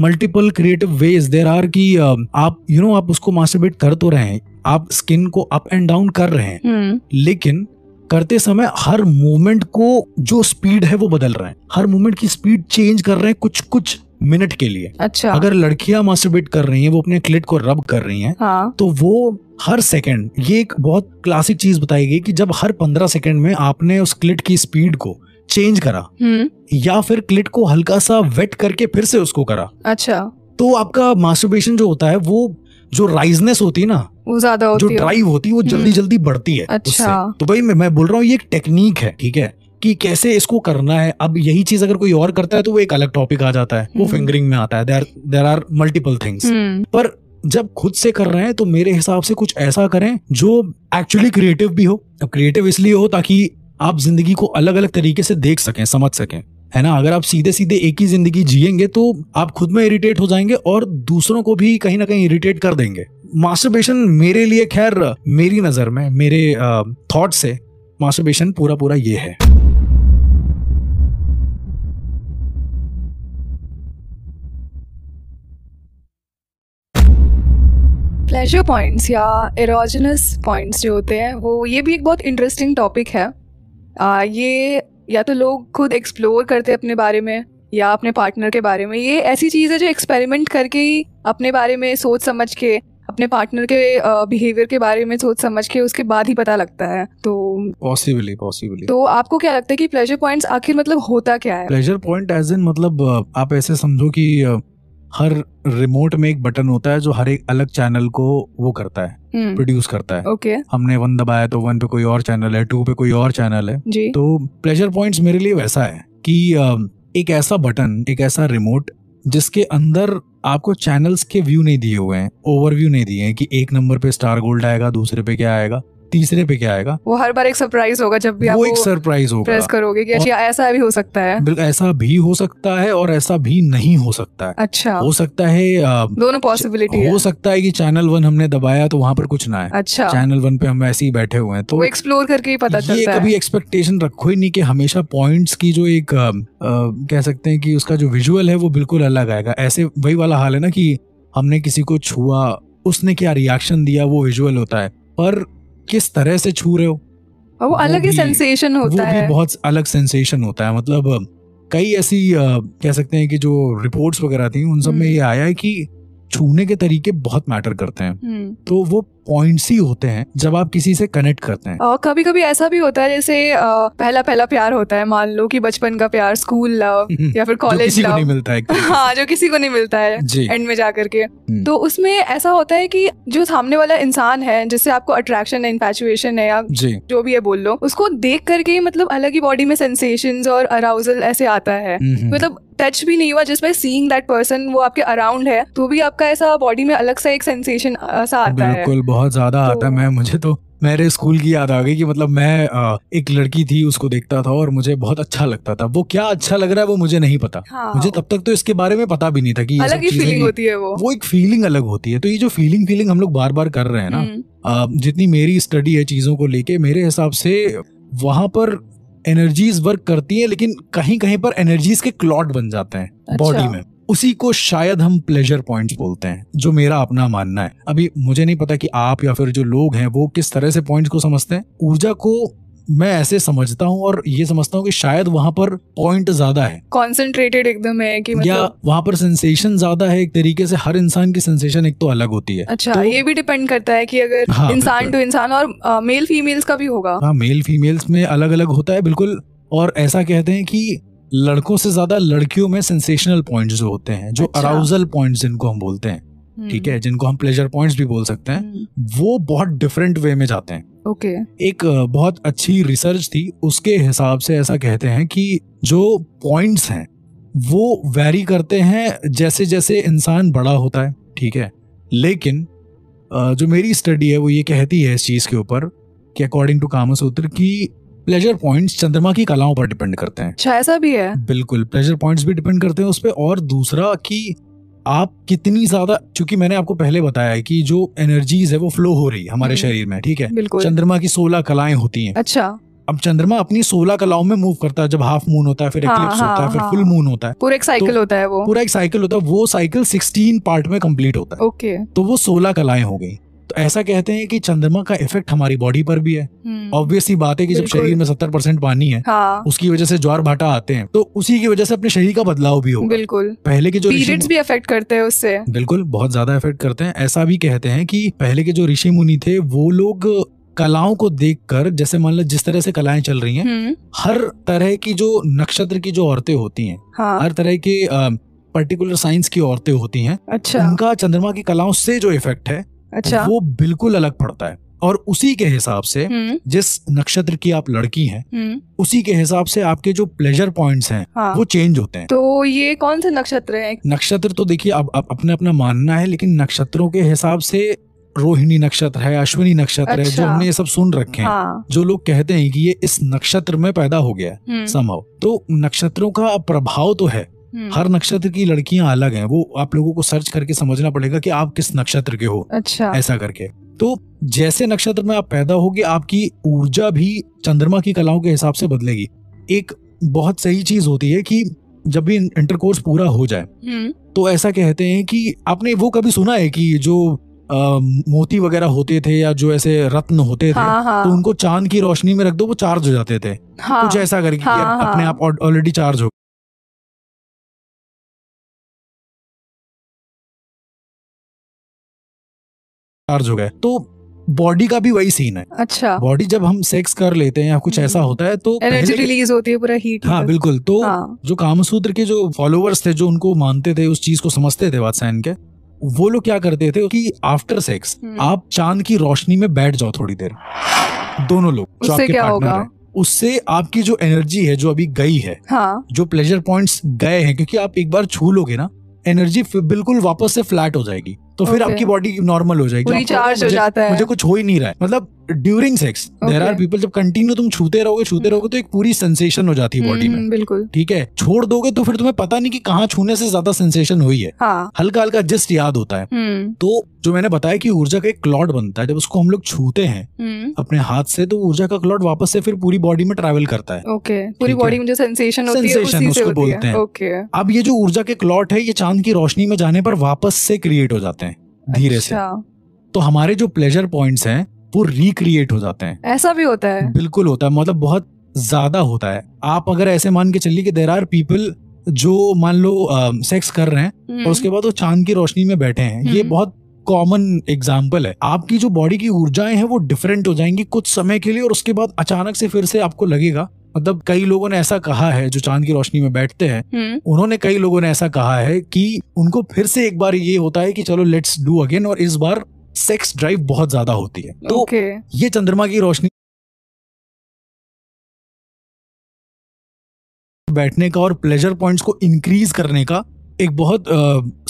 multiple creative ways there are की uh, आप यू you नो know, आप उसको मास्टरबेट कर तो रहे हैं आप स्किन को अप एंड डाउन कर रहे हैं हम्म। लेकिन करते समय हर मूवमेंट को जो स्पीड है वो बदल रहे हैं हर मूवमेंट की स्पीड चेंज कर रहे हैं कुछ कुछ मिनट के लिए अच्छा अगर लड़कियां मास्टरबेट कर रही हैं वो अपने क्लिट को रब कर रही हैं हाँ। तो वो हर सेकंड ये एक बहुत क्लासिक चीज बताई गई कि जब हर पंद्रह सेकंड में आपने उस क्लिट की स्पीड को चेंज करा हम्म। या फिर क्लिट को हल्का सा वेट करके फिर से उसको करा अच्छा तो आपका मास्टरबेशन जो होता है वो जो राइजनेस होती है ना वो ज्यादा जो ड्राइव होती है वो जल्दी हम्म। जल्दी बढ़ती है अच्छा तो भाई मैं बोल रहा हूँ ये एक टेक्निक है ठीक है कि कैसे इसको करना है अब यही चीज अगर कोई और करता है तो वो एक अलग टॉपिक आ जाता है वो फिंगरिंग हम्म। में आता है there there are multiple things पर जब खुद से कर रहे हैं तो मेरे हिसाब से कुछ ऐसा करें जो एक्चुअली क्रिएटिव भी हो अब क्रिएटिव इसलिए हो ताकि आप जिंदगी को अलग अलग तरीके से देख सकें समझ सकें है ना अगर आप सीधे सीधे एक ही जिंदगी जिएंगे तो आप खुद में इरिटेट हो जाएंगे और दूसरों को भी कहीं ना कहीं इरिटेट कर देंगे मास्टरबेशन मेरे लिए खैर मेरी नज़र में मेरे थॉट से मास्टरबेशन पूरा पूरा ये है प्लेजर पॉइंट्स या एरोजनस पॉइंट्स जो होते हैं वो ये भी एक बहुत इंटरेस्टिंग टॉपिक है आ, ये या तो लोग खुद एक्सप्लोर करते हैं अपने बारे में या अपने पार्टनर के बारे में ये ऐसी चीज़ है जो एक्सपेरिमेंट करके ही अपने बारे में सोच समझ के अपने पार्टनर के बिहेवियर के बारे में सोच समझ के उसके बाद ही पता लगता है तो पॉसिबली पॉसिबली तो आपको क्या लगता है कि प्लेजर पॉइंट्स आखिर मतलब होता क्या है प्लेजर पॉइंट एज इन मतलब आप ऐसे समझो कि हर रिमोट में एक बटन होता है जो हर एक अलग चैनल को वो करता है प्रोड्यूस हम्म। करता है ओके okay. हमने वन दबाया तो वन पे कोई और चैनल है टू पे कोई और चैनल है जी. तो प्लेजर पॉइंट्स मेरे लिए वैसा है कि एक ऐसा बटन एक ऐसा रिमोट जिसके अंदर आपको चैनल्स के व्यू नहीं दिए हुए हैं ओवरव्यू नहीं दिए हैं कि एक नंबर पे स्टार गोल्ड आएगा दूसरे पे क्या आएगा तीसरे पे क्या आएगा वो हर बार एक सरप्राइज होगा जब भी वो आप एक सरप्राइज होगा प्रेस करोगे कि अच्छा ऐसा भी हो सकता है ऐसा भी हो सकता है और ऐसा भी नहीं हो सकता है अच्छा हो सकता है दोनों पॉसिबिलिटी हो सकता है कि चैनल वन हमने दबाया तो वहाँ पर कुछ ना है अच्छा चैनल वन पे हम ऐसे ही बैठे हुए हैं तो एक्सप्लोर करके ही पता चलता है कभी एक्सपेक्टेशन रखो ही नहीं की हमेशा पॉइंट की जो एक कह सकते हैं कि उसका जो विजुअल है वो बिल्कुल अलग आएगा ऐसे वही वाला हाल है ना कि हमने किसी को छुआ उसने क्या रिएक्शन दिया वो विजुअल होता है पर किस तरह से छू रहे हो और वो अलग ही सेंसेशन होता वो है भी बहुत अलग सेंसेशन होता है मतलब कई ऐसी कह सकते हैं कि जो रिपोर्ट्स वगैरह थी उन सब में हम्म। ये आया है कि छूने के तरीके बहुत मैटर करते हैं हम्म। तो वो पॉइंट्स ही होते हैं जब आप किसी से कनेक्ट करते हैं और कभी कभी ऐसा भी होता है जैसे आ, पहला पहला प्यार होता है मान लो कि बचपन का प्यार स्कूल लव या फिर कॉलेज लव नहीं मिलता है हाँ जो किसी को नहीं मिलता है एंड में जा करके हम्म। तो उसमें ऐसा होता है कि जो सामने वाला इंसान है जिससे आपको अट्रैक्शन है इन्फेचुएशन है या जो भी है बोल लो उसको देख करके मतलब अलग ही बॉडी में सेंसेशन और अराउजल ऐसे आता है मतलब टच भी नहीं हुआ जिसमें सीइंग दैट पर्सन वो आपके अराउंड है तो भी आपका ऐसा बॉडी में अलग सा एक सेंसेशन ऐसा आता है बहुत ज़्यादा तो आता है है मुझे तो मेरे स्कूल की याद आ गई कि मतलब मैं आ, एक लड़की थी उसको देखता था और मुझे बहुत अच्छा लगता था वो क्या अच्छा लग रहा है वो मुझे नहीं पता हाँ। मुझे तब तक तो इसके बारे में पता भी नहीं था कि अलग ही फीलिंग होती है वो वो एक फीलिंग अलग होती है तो ये जो फीलिंग फीलिंग हम लोग बार बार कर रहे हैं ना हम्म। जितनी मेरी स्टडी है चीज़ों को लेके मेरे हिसाब से वहां पर एनर्जीज वर्क करती है लेकिन कहीं कहीं पर एनर्जीज के क्लॉट बन जाते हैं बॉडी अच्छा। में उसी को शायद हम प्लेजर पॉइंट्स बोलते हैं जो मेरा अपना मानना है अभी मुझे नहीं पता कि आप या फिर जो लोग हैं वो किस तरह से पॉइंट्स को समझते हैं ऊर्जा को मैं ऐसे समझता हूँ और ये समझता हूँ कि शायद वहां पर पॉइंट ज्यादा है कॉन्सेंट्रेटेड एकदम है कि मतलब... या वहाँ पर सेंसेशन ज्यादा है एक तरीके से हर इंसान की सेंसेशन एक तो अलग होती है अच्छा तो, ये भी डिपेंड करता है कि अगर हाँ, इंसान टू इंसान और आ, मेल फीमेल्स का भी होगा हाँ मेल फीमेल्स में अलग अलग होता है बिल्कुल और ऐसा कहते हैं कि लड़कों से ज्यादा लड़कियों में सेंसेशनल पॉइंट्स जो होते हैं जो अच्छा। पॉइंट्स जिनको हम बोलते हैं हम्म। ठीक है जिनको हम प्लेजर पॉइंट्स भी बोल सकते हैं हम्म। वो बहुत डिफरेंट वे में जाते हैं ओके एक बहुत अच्छी रिसर्च थी उसके हिसाब से ऐसा कहते हैं कि जो पॉइंट्स हैं वो वेरी करते हैं जैसे जैसे इंसान बड़ा होता है ठीक है लेकिन जो मेरी स्टडी है वो ये कहती है इस चीज़ के ऊपर कि अकॉर्डिंग टू कामसूत्र की प्लेजर पॉइंट्स चंद्रमा की कलाओं पर डिपेंड करते हैं अच्छा ऐसा भी है बिल्कुल प्लेजर पॉइंट्स भी डिपेंड करते हैं उस पर और दूसरा कि आप कितनी ज्यादा क्योंकि मैंने आपको पहले बताया कि जो एनर्जीज है वो फ्लो हो रही है हमारे हम्म। शरीर में ठीक है चंद्रमा की सोलह कलाएं होती हैं अच्छा अब चंद्रमा अपनी सोलह कलाओं में मूव करता है जब हाफ मून होता है फिर हाँ, हाँ, होता है हाँ, फिर हाँ, फुल मून होता है पूरा एक साइकिल तो, होता है वो पूरा एक साइकिल होता है वो साइकिल सिक्सटीन पार्ट में कंप्लीट होता है ओके तो वो सोलह कलाएं हो गई तो ऐसा कहते हैं कि चंद्रमा का इफेक्ट हमारी बॉडी पर भी है ऑब्वियसली हम्म। बात है कि जब शरीर में सत्तर परसेंट पानी है हाँ। उसकी वजह से ज्वार भाटा आते हैं तो उसी की वजह से अपने शरीर का बदलाव भी होगा बिल्कुल पहले के जो पीरियड्स भी अफेक्ट करते हैं उससे बिल्कुल बहुत ज्यादा इफेक्ट करते हैं ऐसा भी कहते हैं कि पहले के जो ऋषि मुनि थे वो लोग कलाओं को देखकर जैसे मान लो जिस तरह से कलाएं चल रही हैं हम्म। हर तरह की जो नक्षत्र की जो औरतें होती हैं हाँ। हर तरह की पर्टिकुलर साइंस की औरतें होती हैं अच्छा उनका चंद्रमा की कलाओं से जो इफेक्ट है अच्छा वो बिल्कुल अलग पड़ता है और उसी के हिसाब से हम्म। जिस नक्षत्र की आप लड़की हैं हम्म। उसी के हिसाब से आपके जो प्लेजर पॉइंट्स हैं हाँ। वो चेंज होते हैं तो ये कौन से नक्षत्र हैं नक्षत्र तो देखिए अब अपने अपना मानना है लेकिन नक्षत्रों के हिसाब से रोहिणी नक्षत्र है अश्विनी नक्षत्र अच्छा। है जो अच्छा। हमने ये सब सुन रखे हैं हाँ। जो लोग कहते हैं कि ये इस नक्षत्र में पैदा हो गया संभव हम्म। तो नक्षत्रों का प्रभाव तो है हम्म। हर नक्षत्र की लड़कियां अलग हैं वो आप लोगों को सर्च करके समझना पड़ेगा कि आप किस नक्षत्र के हो अच्छा ऐसा करके तो जैसे नक्षत्र में आप पैदा होगे आपकी ऊर्जा भी चंद्रमा की कलाओं के हिसाब से बदलेगी एक बहुत सही चीज होती है कि जब भी इंटरकोर्स पूरा हो जाए हम्म। तो ऐसा कहते हैं कि आपने वो कभी सुना है कि जो आ, मोती वगैरह होते थे या जो ऐसे रत्न होते थे हाँ, हाँ. तो उनको चांद की रोशनी में रख दो वो चार्ज हो जाते थे हाँ, कुछ ऐसा करके हाँ, हाँ, अपने हाँ। आप ऑलरेडी चार्ज हो डिस्चार्ज हो गए तो बॉडी का भी वही सीन है अच्छा बॉडी जब हम सेक्स कर लेते हैं या कुछ ऐसा हम्म। होता है तो एनर्जी रिलीज होती है पूरा हीट हाँ बिल्कुल तो हाँ। जो कामसूत्र के जो फॉलोअर्स थे जो उनको मानते थे उस चीज को समझते थे वात्सायन के वो लोग क्या करते थे कि आफ्टर हम्म। सेक्स आप चांद की रोशनी में बैठ जाओ थोड़ी देर दोनों लोग उससे जो आपके क्या होगा उससे आपकी जो एनर्जी है जो अभी गई है हाँ। जो प्लेजर पॉइंट्स गए हैं क्योंकि आप एक बार छू लोगे ना एनर्जी बिल्कुल वापस से फ्लैट हो जाएगी तो फिर आपकी बॉडी नॉर्मल हो जाएगी रिचार्ज हो जाता है मुझे कुछ हो ही नहीं रहा है मतलब during sex there are people जब कंटिन्यू तुम छूते रहोगे छूते रहोगे तो एक पूरी सेंसेशन हो जाती है बॉडी में हम्म, बिल्कुल ठीक है छोड़ दोगे तो फिर तुम्हें पता नहीं कि कहाँ छूने से ज्यादा सेंसेशन हुई है हल्का हल्का जस्ट याद होता है हम्म। तो जो मैंने बताया कि ऊर्जा का एक क्लॉट बनता है जब उसको हम लोग छूते हैं हम्म। अपने हाथ से तो ऊर्जा का क्लॉट वापस से फिर पूरी बॉडी में ट्रेवल करता है ओके पूरी बॉडी में जो सेंसेशन सेंसेशन उसको बोलते हैं अब ये जो ऊर्जा के क्लॉट है ये चांद की रोशनी में जाने पर वापस से क्रिएट हो जाते हैं धीरे अच्छा। से तो हमारे जो प्लेजर पॉइंट्स हैं वो रिक्रिएट हो जाते हैं ऐसा भी होता है बिल्कुल होता है मतलब बहुत ज्यादा होता है आप अगर ऐसे मान के चलिए कि देर आर पीपल जो मान लो सेक्स कर रहे हैं और हम्म। उसके बाद वो चांद की रोशनी में बैठे हैं ये हम्म। बहुत कॉमन एग्जाम्पल है आपकी जो बॉडी की ऊर्जाएं हैं वो डिफरेंट हो जाएंगी कुछ समय के लिए और उसके बाद अचानक से फिर से आपको लगेगा मतलब कई लोगों ने ऐसा कहा है जो चांद की रोशनी में बैठते हैं हम्म। उन्होंने कई लोगों ने ऐसा कहा है कि उनको फिर से एक बार ये होता है कि चलो लेट्स डू अगेन और इस बार सेक्स ड्राइव बहुत ज्यादा होती है तो okay. ये चंद्रमा की रोशनी बैठने का और प्लेजर पॉइंट्स को इंक्रीज करने का एक बहुत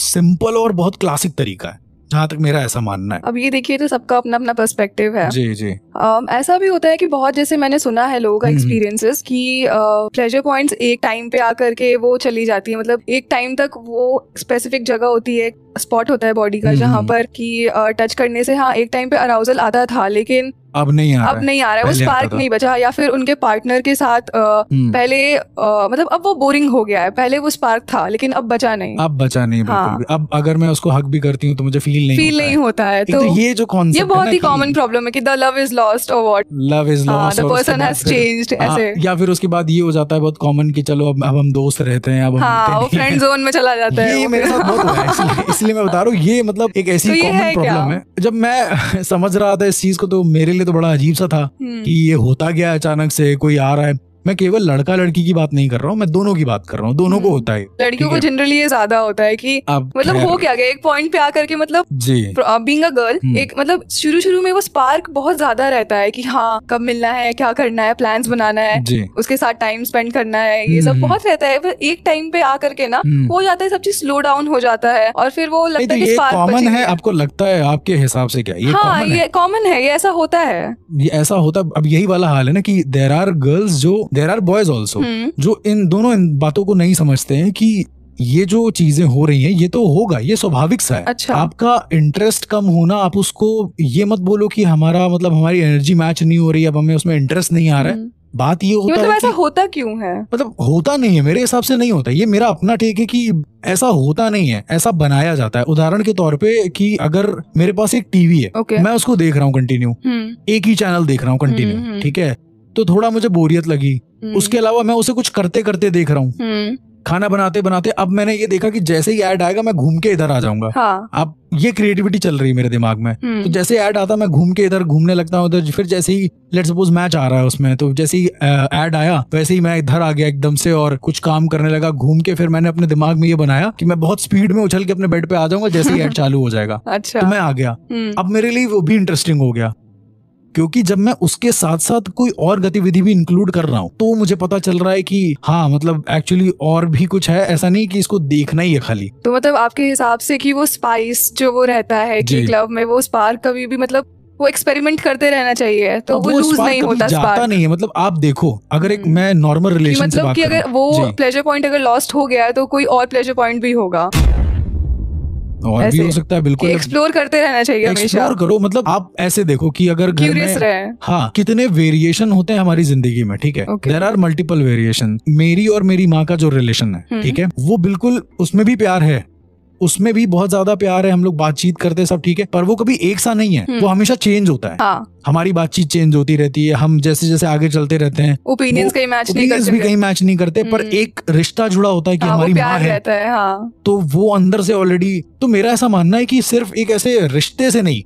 सिंपल uh, और बहुत क्लासिक तरीका है जहाँ तक मेरा ऐसा मानना है अब ये देखिए तो सबका अपना अपना पर्सपेक्टिव है जी जी आ, ऐसा भी होता है कि बहुत जैसे मैंने सुना है लोगों का एक्सपीरियंसेस हम्म, हम्म। कि प्लेजर पॉइंट्स एक टाइम पे आकर के वो चली जाती है मतलब एक टाइम तक वो स्पेसिफिक जगह होती है स्पॉट होता है बॉडी का हम्म, जहाँ पर कि टच करने से हाँ एक टाइम पे अराउजल आता था लेकिन अब नहीं आ रहा अब नहीं आ रहा है वो स्पार्क नहीं बचा या फिर उनके पार्टनर के साथ आ, हम्म। पहले आ, मतलब अब वो बोरिंग हो गया है पहले वो स्पार्क था लेकिन अब बचा नहीं अब बचा नहीं हाँ। अब अगर मैं उसको हक भी करती हूँ तो मुझे फील नहीं फील नहीं होता है तो, तो ये जो कौन ये बहुत ही कॉमन प्रॉब्लम है की द लव इज लॉस्ट और what love is lost person has ऐसे या फिर उसके बाद ये हो जाता है बहुत कॉमन की चलो अब अब हम दोस्त रहते हैं अब हाँ, वो फ्रेंड जोन में चला जाता है इसलिए मैं बता रहा हूँ ये मतलब एक ऐसी तो कॉमन प्रॉब्लम है जब मैं समझ रहा था इस चीज को तो मेरे लिए लिए तो बड़ा अजीब सा था हम्म। कि ये होता गया अचानक से कोई आ रहा है मैं केवल लड़का लड़की की बात नहीं कर रहा हूँ मैं दोनों की बात कर रहा हूँ दोनों को हम्म। होता है लड़कियों को जनरली ये ज्यादा होता है की मतलब हो क्या गया एक पॉइंट पे आकर के मतलब जी बींग अ गर्ल एक मतलब शुरू शुरू में वो स्पार्क बहुत ज्यादा रहता है की हाँ कब मिलना है क्या करना है प्लान बनाना है उसके साथ टाइम स्पेंड करना है ये सब हम्म। बहुत रहता है एक टाइम पे आकर के ना हम्म। हो जाता है सब चीज स्लो डाउन हो जाता है और फिर वो तो लगता है कॉमन है आपको लगता है आपके हिसाब से क्या ये हाँ ये कॉमन है ये ऐसा होता है ये ऐसा होता अब यही वाला हाल है ना कि देर आर गर्ल्स जो देर आर बॉयज ऑल्सो जो इन दोनों इन बातों को नहीं समझते हैं कि ये जो चीजें हो रही हैं ये तो होगा ये स्वाभाविक सा है अच्छा। आपका इंटरेस्ट कम होना आप उसको ये मत बोलो कि हमारा मतलब हमारी एनर्जी मैच नहीं हो रही अब हमें उसमें इंटरेस्ट नहीं आ रहा है hmm. बात ये मतलब होता मतलब है ऐसा होता क्यों है मतलब होता नहीं है मेरे हिसाब से नहीं होता ये मेरा अपना ठीक है कि ऐसा होता नहीं है ऐसा बनाया जाता है उदाहरण के तौर पे कि अगर मेरे पास एक टीवी है okay. मैं उसको देख रहा हूँ कंटिन्यू hmm. एक ही चैनल देख रहा हूँ कंटिन्यू hmm, ठीक है तो थोड़ा मुझे बोरियत लगी हम्म। उसके अलावा मैं उसे कुछ करते करते देख रहा हूँ हम्म। खाना बनाते बनाते अब मैंने ये देखा कि जैसे ही ऐड आएगा मैं घूम के इधर आ जाऊंगा हाँ। अब ये क्रिएटिविटी चल रही है मेरे दिमाग में हम्म। तो जैसे ऐड आता मैं घूम के इधर घूमने लगता हूँ उधर तो फिर जैसे ही लेट सपोज मैच आ रहा है उसमें तो जैसे ही ऐड आया वैसे ही मैं इधर आ गया एकदम से और कुछ काम करने लगा घूम के फिर मैंने अपने दिमाग में ये बनाया कि मैं बहुत स्पीड में उछल के अपने बेड पे आ जाऊंगा जैसे ही ऐड चालू हो जाएगा अच्छा तो मैं आ गया अब मेरे लिए वो भी इंटरेस्टिंग हो गया क्योंकि जब मैं उसके साथ साथ कोई और गतिविधि भी इंक्लूड कर रहा हूँ तो मुझे पता चल रहा है कि हाँ मतलब एक्चुअली और भी कुछ है ऐसा नहीं कि इसको देखना ही है खाली तो मतलब आपके हिसाब से कि वो स्पाइस जो वो रहता है कि क्लब में वो स्पार्क कभी भी मतलब वो एक्सपेरिमेंट करते रहना चाहिए तो वो, लूज नहीं होता जाता नहीं है मतलब आप देखो अगर एक हम्म। मैं नॉर्मल रिलेशन मतलब कि अगर वो प्लेजर पॉइंट अगर लॉस्ट हो गया है तो कोई और प्लेजर पॉइंट भी होगा और भी हो सकता है बिल्कुल एक्सप्लोर करते रहना चाहिए एक्सप्लोर करो मतलब आप ऐसे देखो कि अगर घर में हाँ कितने वेरिएशन होते हैं हमारी जिंदगी में ठीक है देर आर मल्टीपल वेरिएशन मेरी और मेरी माँ का जो रिलेशन है हम्म। ठीक है वो बिल्कुल उसमें भी प्यार है उसमें भी बहुत ज्यादा प्यार है हम लोग बातचीत करते हैं सब ठीक है पर वो कभी एक सा नहीं है वो हम्म। हमेशा चेंज होता है हाँ। हमारी बातचीत चेंज होती रहती है हम जैसे जैसे आगे चलते रहते हैं ओपिनियंस कहीं मैच नहीं करते भी कहीं मैच नहीं करते पर हम्म। एक रिश्ता जुड़ा होता है कि हाँ, हमारी माँ है, है हाँ। तो वो अंदर से ऑलरेडी तो मेरा ऐसा मानना है कि सिर्फ एक ऐसे रिश्ते से नहीं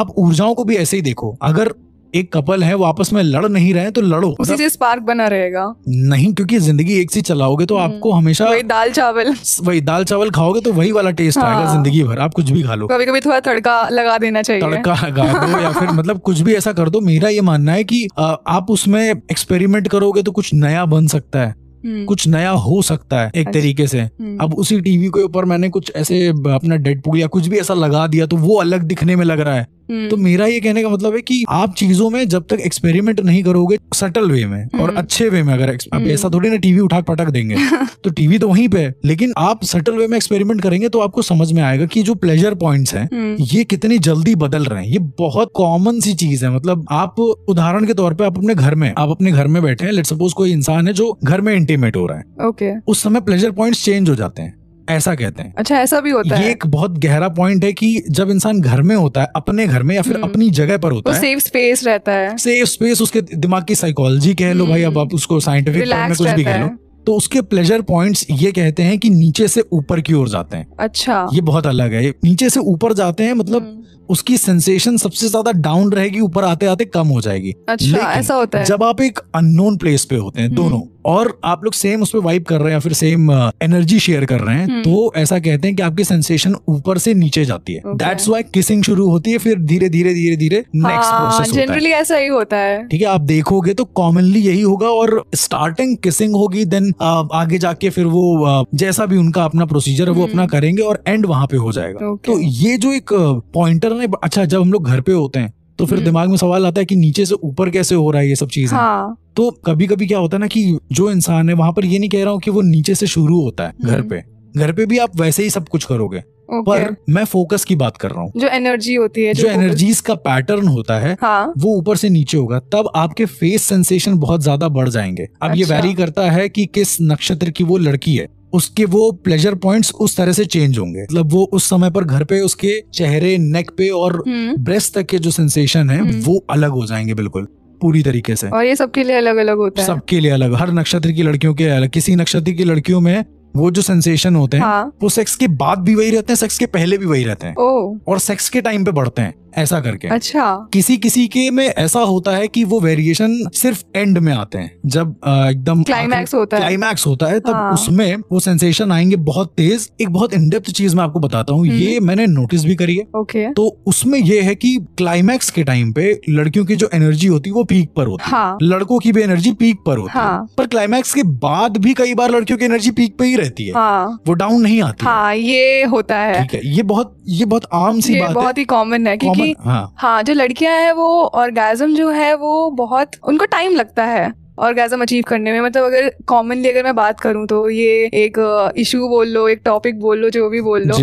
आप ऊर्जाओं को भी ऐसे ही देखो अगर एक कपल है वो आपस में लड़ नहीं रहे तो लड़ो उसी से स्पार्क बना रहेगा नहीं क्योंकि जिंदगी एक सी चलाओगे तो हम्म। आपको हमेशा वही दाल चावल वही दाल चावल खाओगे तो वही वाला टेस्ट हाँ। आएगा जिंदगी भर आप कुछ भी खा लो कभी कभी थोड़ा तड़का लगा देना चाहिए तड़का लगा दो या फिर मतलब कुछ भी ऐसा कर दो मेरा ये मानना है की आप उसमें एक्सपेरिमेंट करोगे तो कुछ नया बन सकता है हम्म। कुछ नया हो सकता है एक अच्छा। तरीके से हम्म। अब उसी टीवी के ऊपर मैंने कुछ ऐसे अपना डेडपूल या कुछ भी ऐसा लगा दिया तो वो अलग दिखने में लग रहा है हम्म। तो मेरा ये कहने का मतलब है कि आप चीजों में जब तक एक्सपेरिमेंट नहीं करोगे सटल वे में और हम्म। अच्छे वे में अगर आप हम्म। ऐसा थोड़ी ना टीवी उठा पटक देंगे तो टीवी तो वहीं पे है लेकिन आप सटल वे में एक्सपेरिमेंट करेंगे तो आपको समझ में आएगा कि जो प्लेजर पॉइंट्स हैं ये कितनी जल्दी बदल रहे हैं ये बहुत कॉमन सी चीज है मतलब आप उदाहरण के तौर पर आप अपने घर में आप अपने घर में बैठे हैं लेट सपोज कोई इंसान है जो घर में इंटीमेट हो रहा है ओके उस समय प्लेजर पॉइंट चेंज हो जाते हैं ऐसा कहते हैं अच्छा ऐसा भी होता ये है ये एक बहुत गहरा पॉइंट है कि जब इंसान घर में होता है अपने घर में या फिर हम्म। अपनी जगह पर होता है सेफ स्पेस रहता है सेफ स्पेस उसके दिमाग की साइकोलॉजी कह लो भाई अब हम्म। आप उसको साइंटिफिक में कुछ भी कह लो तो उसके प्लेजर पॉइंट्स ये कहते हैं कि नीचे से ऊपर की ओर जाते हैं अच्छा ये बहुत अलग है नीचे से ऊपर जाते हैं मतलब हम्म। उसकी सेंसेशन सबसे ज्यादा डाउन रहेगी ऊपर आते आते कम हो जाएगी अच्छा ऐसा होता है जब आप एक अननोन प्लेस पे होते हैं दोनों और आप लोग सेम उस पर वाइप कर रहे हैं या फिर सेम एनर्जी शेयर कर रहे हैं हम्म। तो ऐसा कहते हैं कि आपकी सेंसेशन ऊपर से नीचे जाती है दैट्स वाई किसिंग शुरू होती है फिर धीरे धीरे धीरे धीरे नेक्स्ट प्रोसेस जनरली ऐसा ही होता है ठीक है आप देखोगे तो कॉमनली यही होगा और स्टार्टिंग किसिंग होगी देन uh, आगे जाके फिर वो uh, जैसा भी उनका अपना प्रोसीजर है वो हम्म। अपना करेंगे और एंड वहां पे हो जाएगा तो ये जो एक पॉइंटर uh, ने अच्छा जब हम लोग घर पे होते हैं तो फिर हम्म। दिमाग में सवाल आता है कि नीचे से ऊपर कैसे हो रहा है ये सब चीजें हाँ। तो कभी कभी क्या होता है ना कि जो इंसान है वहां पर ये नहीं कह रहा हूँ कि वो नीचे से शुरू होता है घर हम्म। पे घर पे भी आप वैसे ही सब कुछ करोगे Okay. पर मैं फोकस की बात कर रहा हूँ जो एनर्जी होती है जो, जो एनर्जीज का पैटर्न होता है हाँ? वो ऊपर से नीचे होगा तब आपके फेस सेंसेशन बहुत ज्यादा बढ़ जाएंगे अब अच्छा। ये वेरी करता है कि किस नक्षत्र की वो लड़की है उसके वो प्लेजर पॉइंट्स उस तरह से चेंज होंगे मतलब वो उस समय पर घर पे उसके चेहरे नेक पे और ब्रेस्ट हम्म। तक के जो सेंसेशन है हम्म। वो अलग हो जाएंगे बिल्कुल पूरी तरीके से और ये सबके लिए अलग अलग होता है सबके लिए अलग हर नक्षत्र की लड़कियों के अलग किसी नक्षत्र की लड़कियों में वो जो सेंसेशन होते हैं हाँ। वो सेक्स के बाद भी वही रहते हैं सेक्स के पहले भी वही रहते हैं और सेक्स के टाइम पे बढ़ते हैं ऐसा करके अच्छा किसी किसी के में ऐसा होता है कि वो वेरिएशन सिर्फ एंड में आते हैं जब एकदम क्लाइमैक्स होता है क्लाइमैक्स होता है तब हाँ। उसमें वो सेंसेशन आएंगे बहुत तेज एक बहुत इनडेप्थ चीज मैं आपको बताता हूँ हम्म। ये मैंने नोटिस भी करी है ओके तो उसमें ये है कि क्लाइमैक्स के टाइम पे लड़कियों की जो एनर्जी होती है वो पीक पर होती है हाँ। लड़कों की भी एनर्जी पीक पर होती है हाँ। पर क्लाइमैक्स के बाद भी कई बार लड़कियों की एनर्जी पीक पे ही रहती है हाँ, वो डाउन नहीं आती हाँ है। ये होता है ठीक है ये बहुत ये बहुत आम सी ये बात बहुत ही कॉमन है क्योंकि हाँ, हाँ जो लड़कियां हैं वो ऑर्गेजम जो है वो बहुत उनको टाइम लगता है ऑर्गेजम अचीव करने में मतलब अगर कॉमनली अगर मैं बात करूँ तो ये एक इशू uh, बोल लो एक टॉपिक बोल लो जो भी बोल लो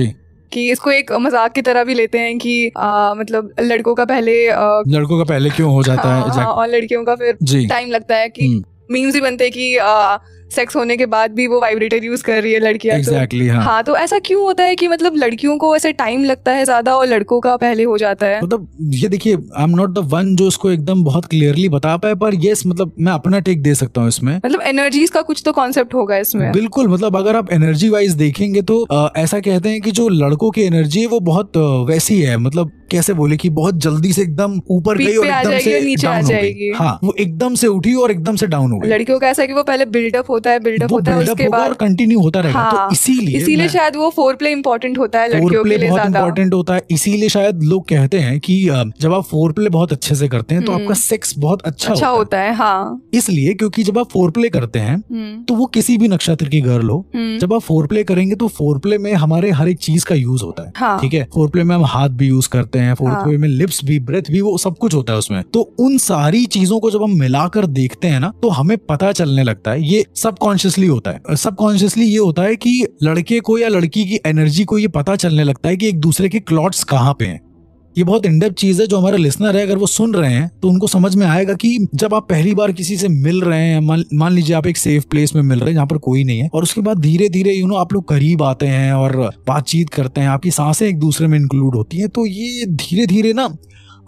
कि इसको एक मजाक की तरह भी लेते हैं कि आ, मतलब लड़कों का पहले आ, लड़कों का पहले क्यों हो जाता आ, है हाँ, और लड़कियों का फिर टाइम लगता है कि मीम्स हम्म। ही बनते हैं कि आ, सेक्स होने के बाद भी वो वाइब्रेटर यूज कर रही है लड़कियां तो exactly, तो, हाँ. हाँ तो ऐसा क्यों होता है कि मतलब लड़कियों को ऐसे टाइम लगता है ज्यादा और लड़कों का पहले हो जाता है मतलब ये देखिए I am not the one जो इसको एकदम बहुत क्लियरली बता पाए पर यस मतलब मैं अपना टेक दे सकता हूँ इसमें मतलब एनर्जीज का कुछ तो कॉन्सेप्ट होगा इसमें बिल्कुल मतलब अगर आप एनर्जी वाइज देखेंगे तो आ, ऐसा कहते हैं कि जो लड़कों की एनर्जी है वो बहुत वैसी है मतलब कैसे बोले कि बहुत जल्दी से एकदम ऊपर गई और एकदम से नीचे आ जाएगी हाँ वो एकदम से उठी और एकदम से डाउन हो गई लड़कियों का ऐसा है कि वो पहले बिल्डअप होता है बिल्डअप होता है उसके बाद कंटिन्यू होता रहेगा तो हाँ, तो इसीलिए इसीलिए शायद वो फोर प्ले इम्पोर्टेंट होता है लड़कियों के लिए बहुत इम्पोर्टेंट होता है इसीलिए शायद लोग कहते हैं कि जब आप फोर प्ले बहुत अच्छे से करते हैं तो हम्म। आपका सेक्स बहुत अच्छा अच्छा होता है हाँ। इसलिए क्योंकि जब आप फोर प्ले करते हैं हम्म। तो वो किसी भी नक्षत्र की गर्ल हो हम्म। जब आप फोर प्ले करेंगे तो फोर प्ले में हमारे हर एक चीज का यूज होता है हाँ। ठीक है फोर प्ले में हम हाथ भी यूज करते होते हैं फोर्थ हाँ। वे में लिप्स भी ब्रेथ भी वो सब कुछ होता है उसमें तो उन सारी चीजों को जब हम मिलाकर देखते हैं ना तो हमें पता चलने लगता है ये सबकॉन्शियसली होता है सबकॉन्शियसली ये होता है कि लड़के को या लड़की की एनर्जी को ये पता चलने लगता है कि एक दूसरे के क्लॉट्स कहाँ पे हैं ये बहुत इंडेप चीज है जो हमारे लिसनर है अगर वो सुन रहे हैं तो उनको समझ में आएगा कि जब आप पहली बार किसी से मिल रहे हैं मान लीजिए आप एक सेफ प्लेस में मिल रहे हैं जहाँ पर कोई नहीं है और उसके बाद धीरे धीरे यू नो आप लोग करीब आते हैं और बातचीत करते हैं आपकी सांसें एक दूसरे में इंक्लूड होती हैं तो ये धीरे धीरे ना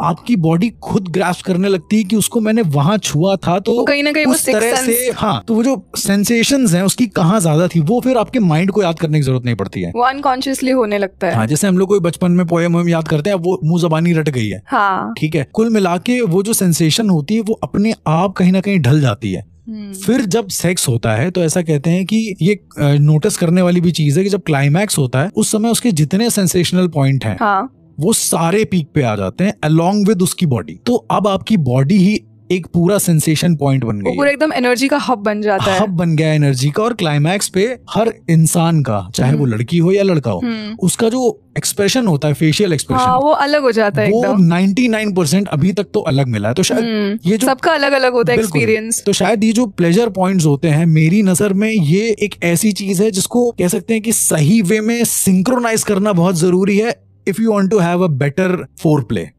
आपकी बॉडी खुद ग्रास करने लगती है कि उसको मैंने वहां छुआ था तो, तो कहीं ना कहीं उस तरह से हाँ तो वो जो सेंसेशन है उसकी कहाँ ज्यादा थी वो फिर आपके माइंड को याद करने की जरूरत नहीं पड़ती है वो अनकॉन्शियसली होने लगता है हाँ, जैसे हम लोग कोई बचपन में पोएम वोएम याद करते हैं वो मुंह जबानी रट गई है हाँ। ठीक है कुल मिला के वो जो सेंसेशन होती है वो अपने आप कहीं ना कहीं ढल जाती है Hmm. फिर जब सेक्स होता है तो ऐसा कहते हैं कि ये नोटिस करने वाली भी चीज है कि जब क्लाइमैक्स होता है उस समय उसके जितने सेंसेशनल पॉइंट हैं हाँ. वो सारे पीक पे आ जाते हैं अलोंग विद उसकी बॉडी तो अब आपकी बॉडी ही एक पूरा सेंसेशन पॉइंट बन गई पूरा एकदम एनर्जी का हब बन जाता है हब बन गया एनर्जी का और क्लाइमैक्स पे हर इंसान का चाहे वो हम्म। लड़की हो या लड़का हो हम्म। उसका जो एक्सप्रेशन होता है फेशियल एक्सप्रेशन हाँ, वो अलग हो जाता है वो नाइनटी नाइन परसेंट अभी तक तो अलग मिला है तो शायद हम्म, ये जो सबका अलग अलग होता है एक्सपीरियंस तो शायद ये जो प्लेजर पॉइंट्स होते हैं मेरी नजर में ये एक ऐसी चीज है जिसको कह सकते हैं कि सही वे में सिंक्रोनाइज करना बहुत जरूरी है if you want to have a better foreplay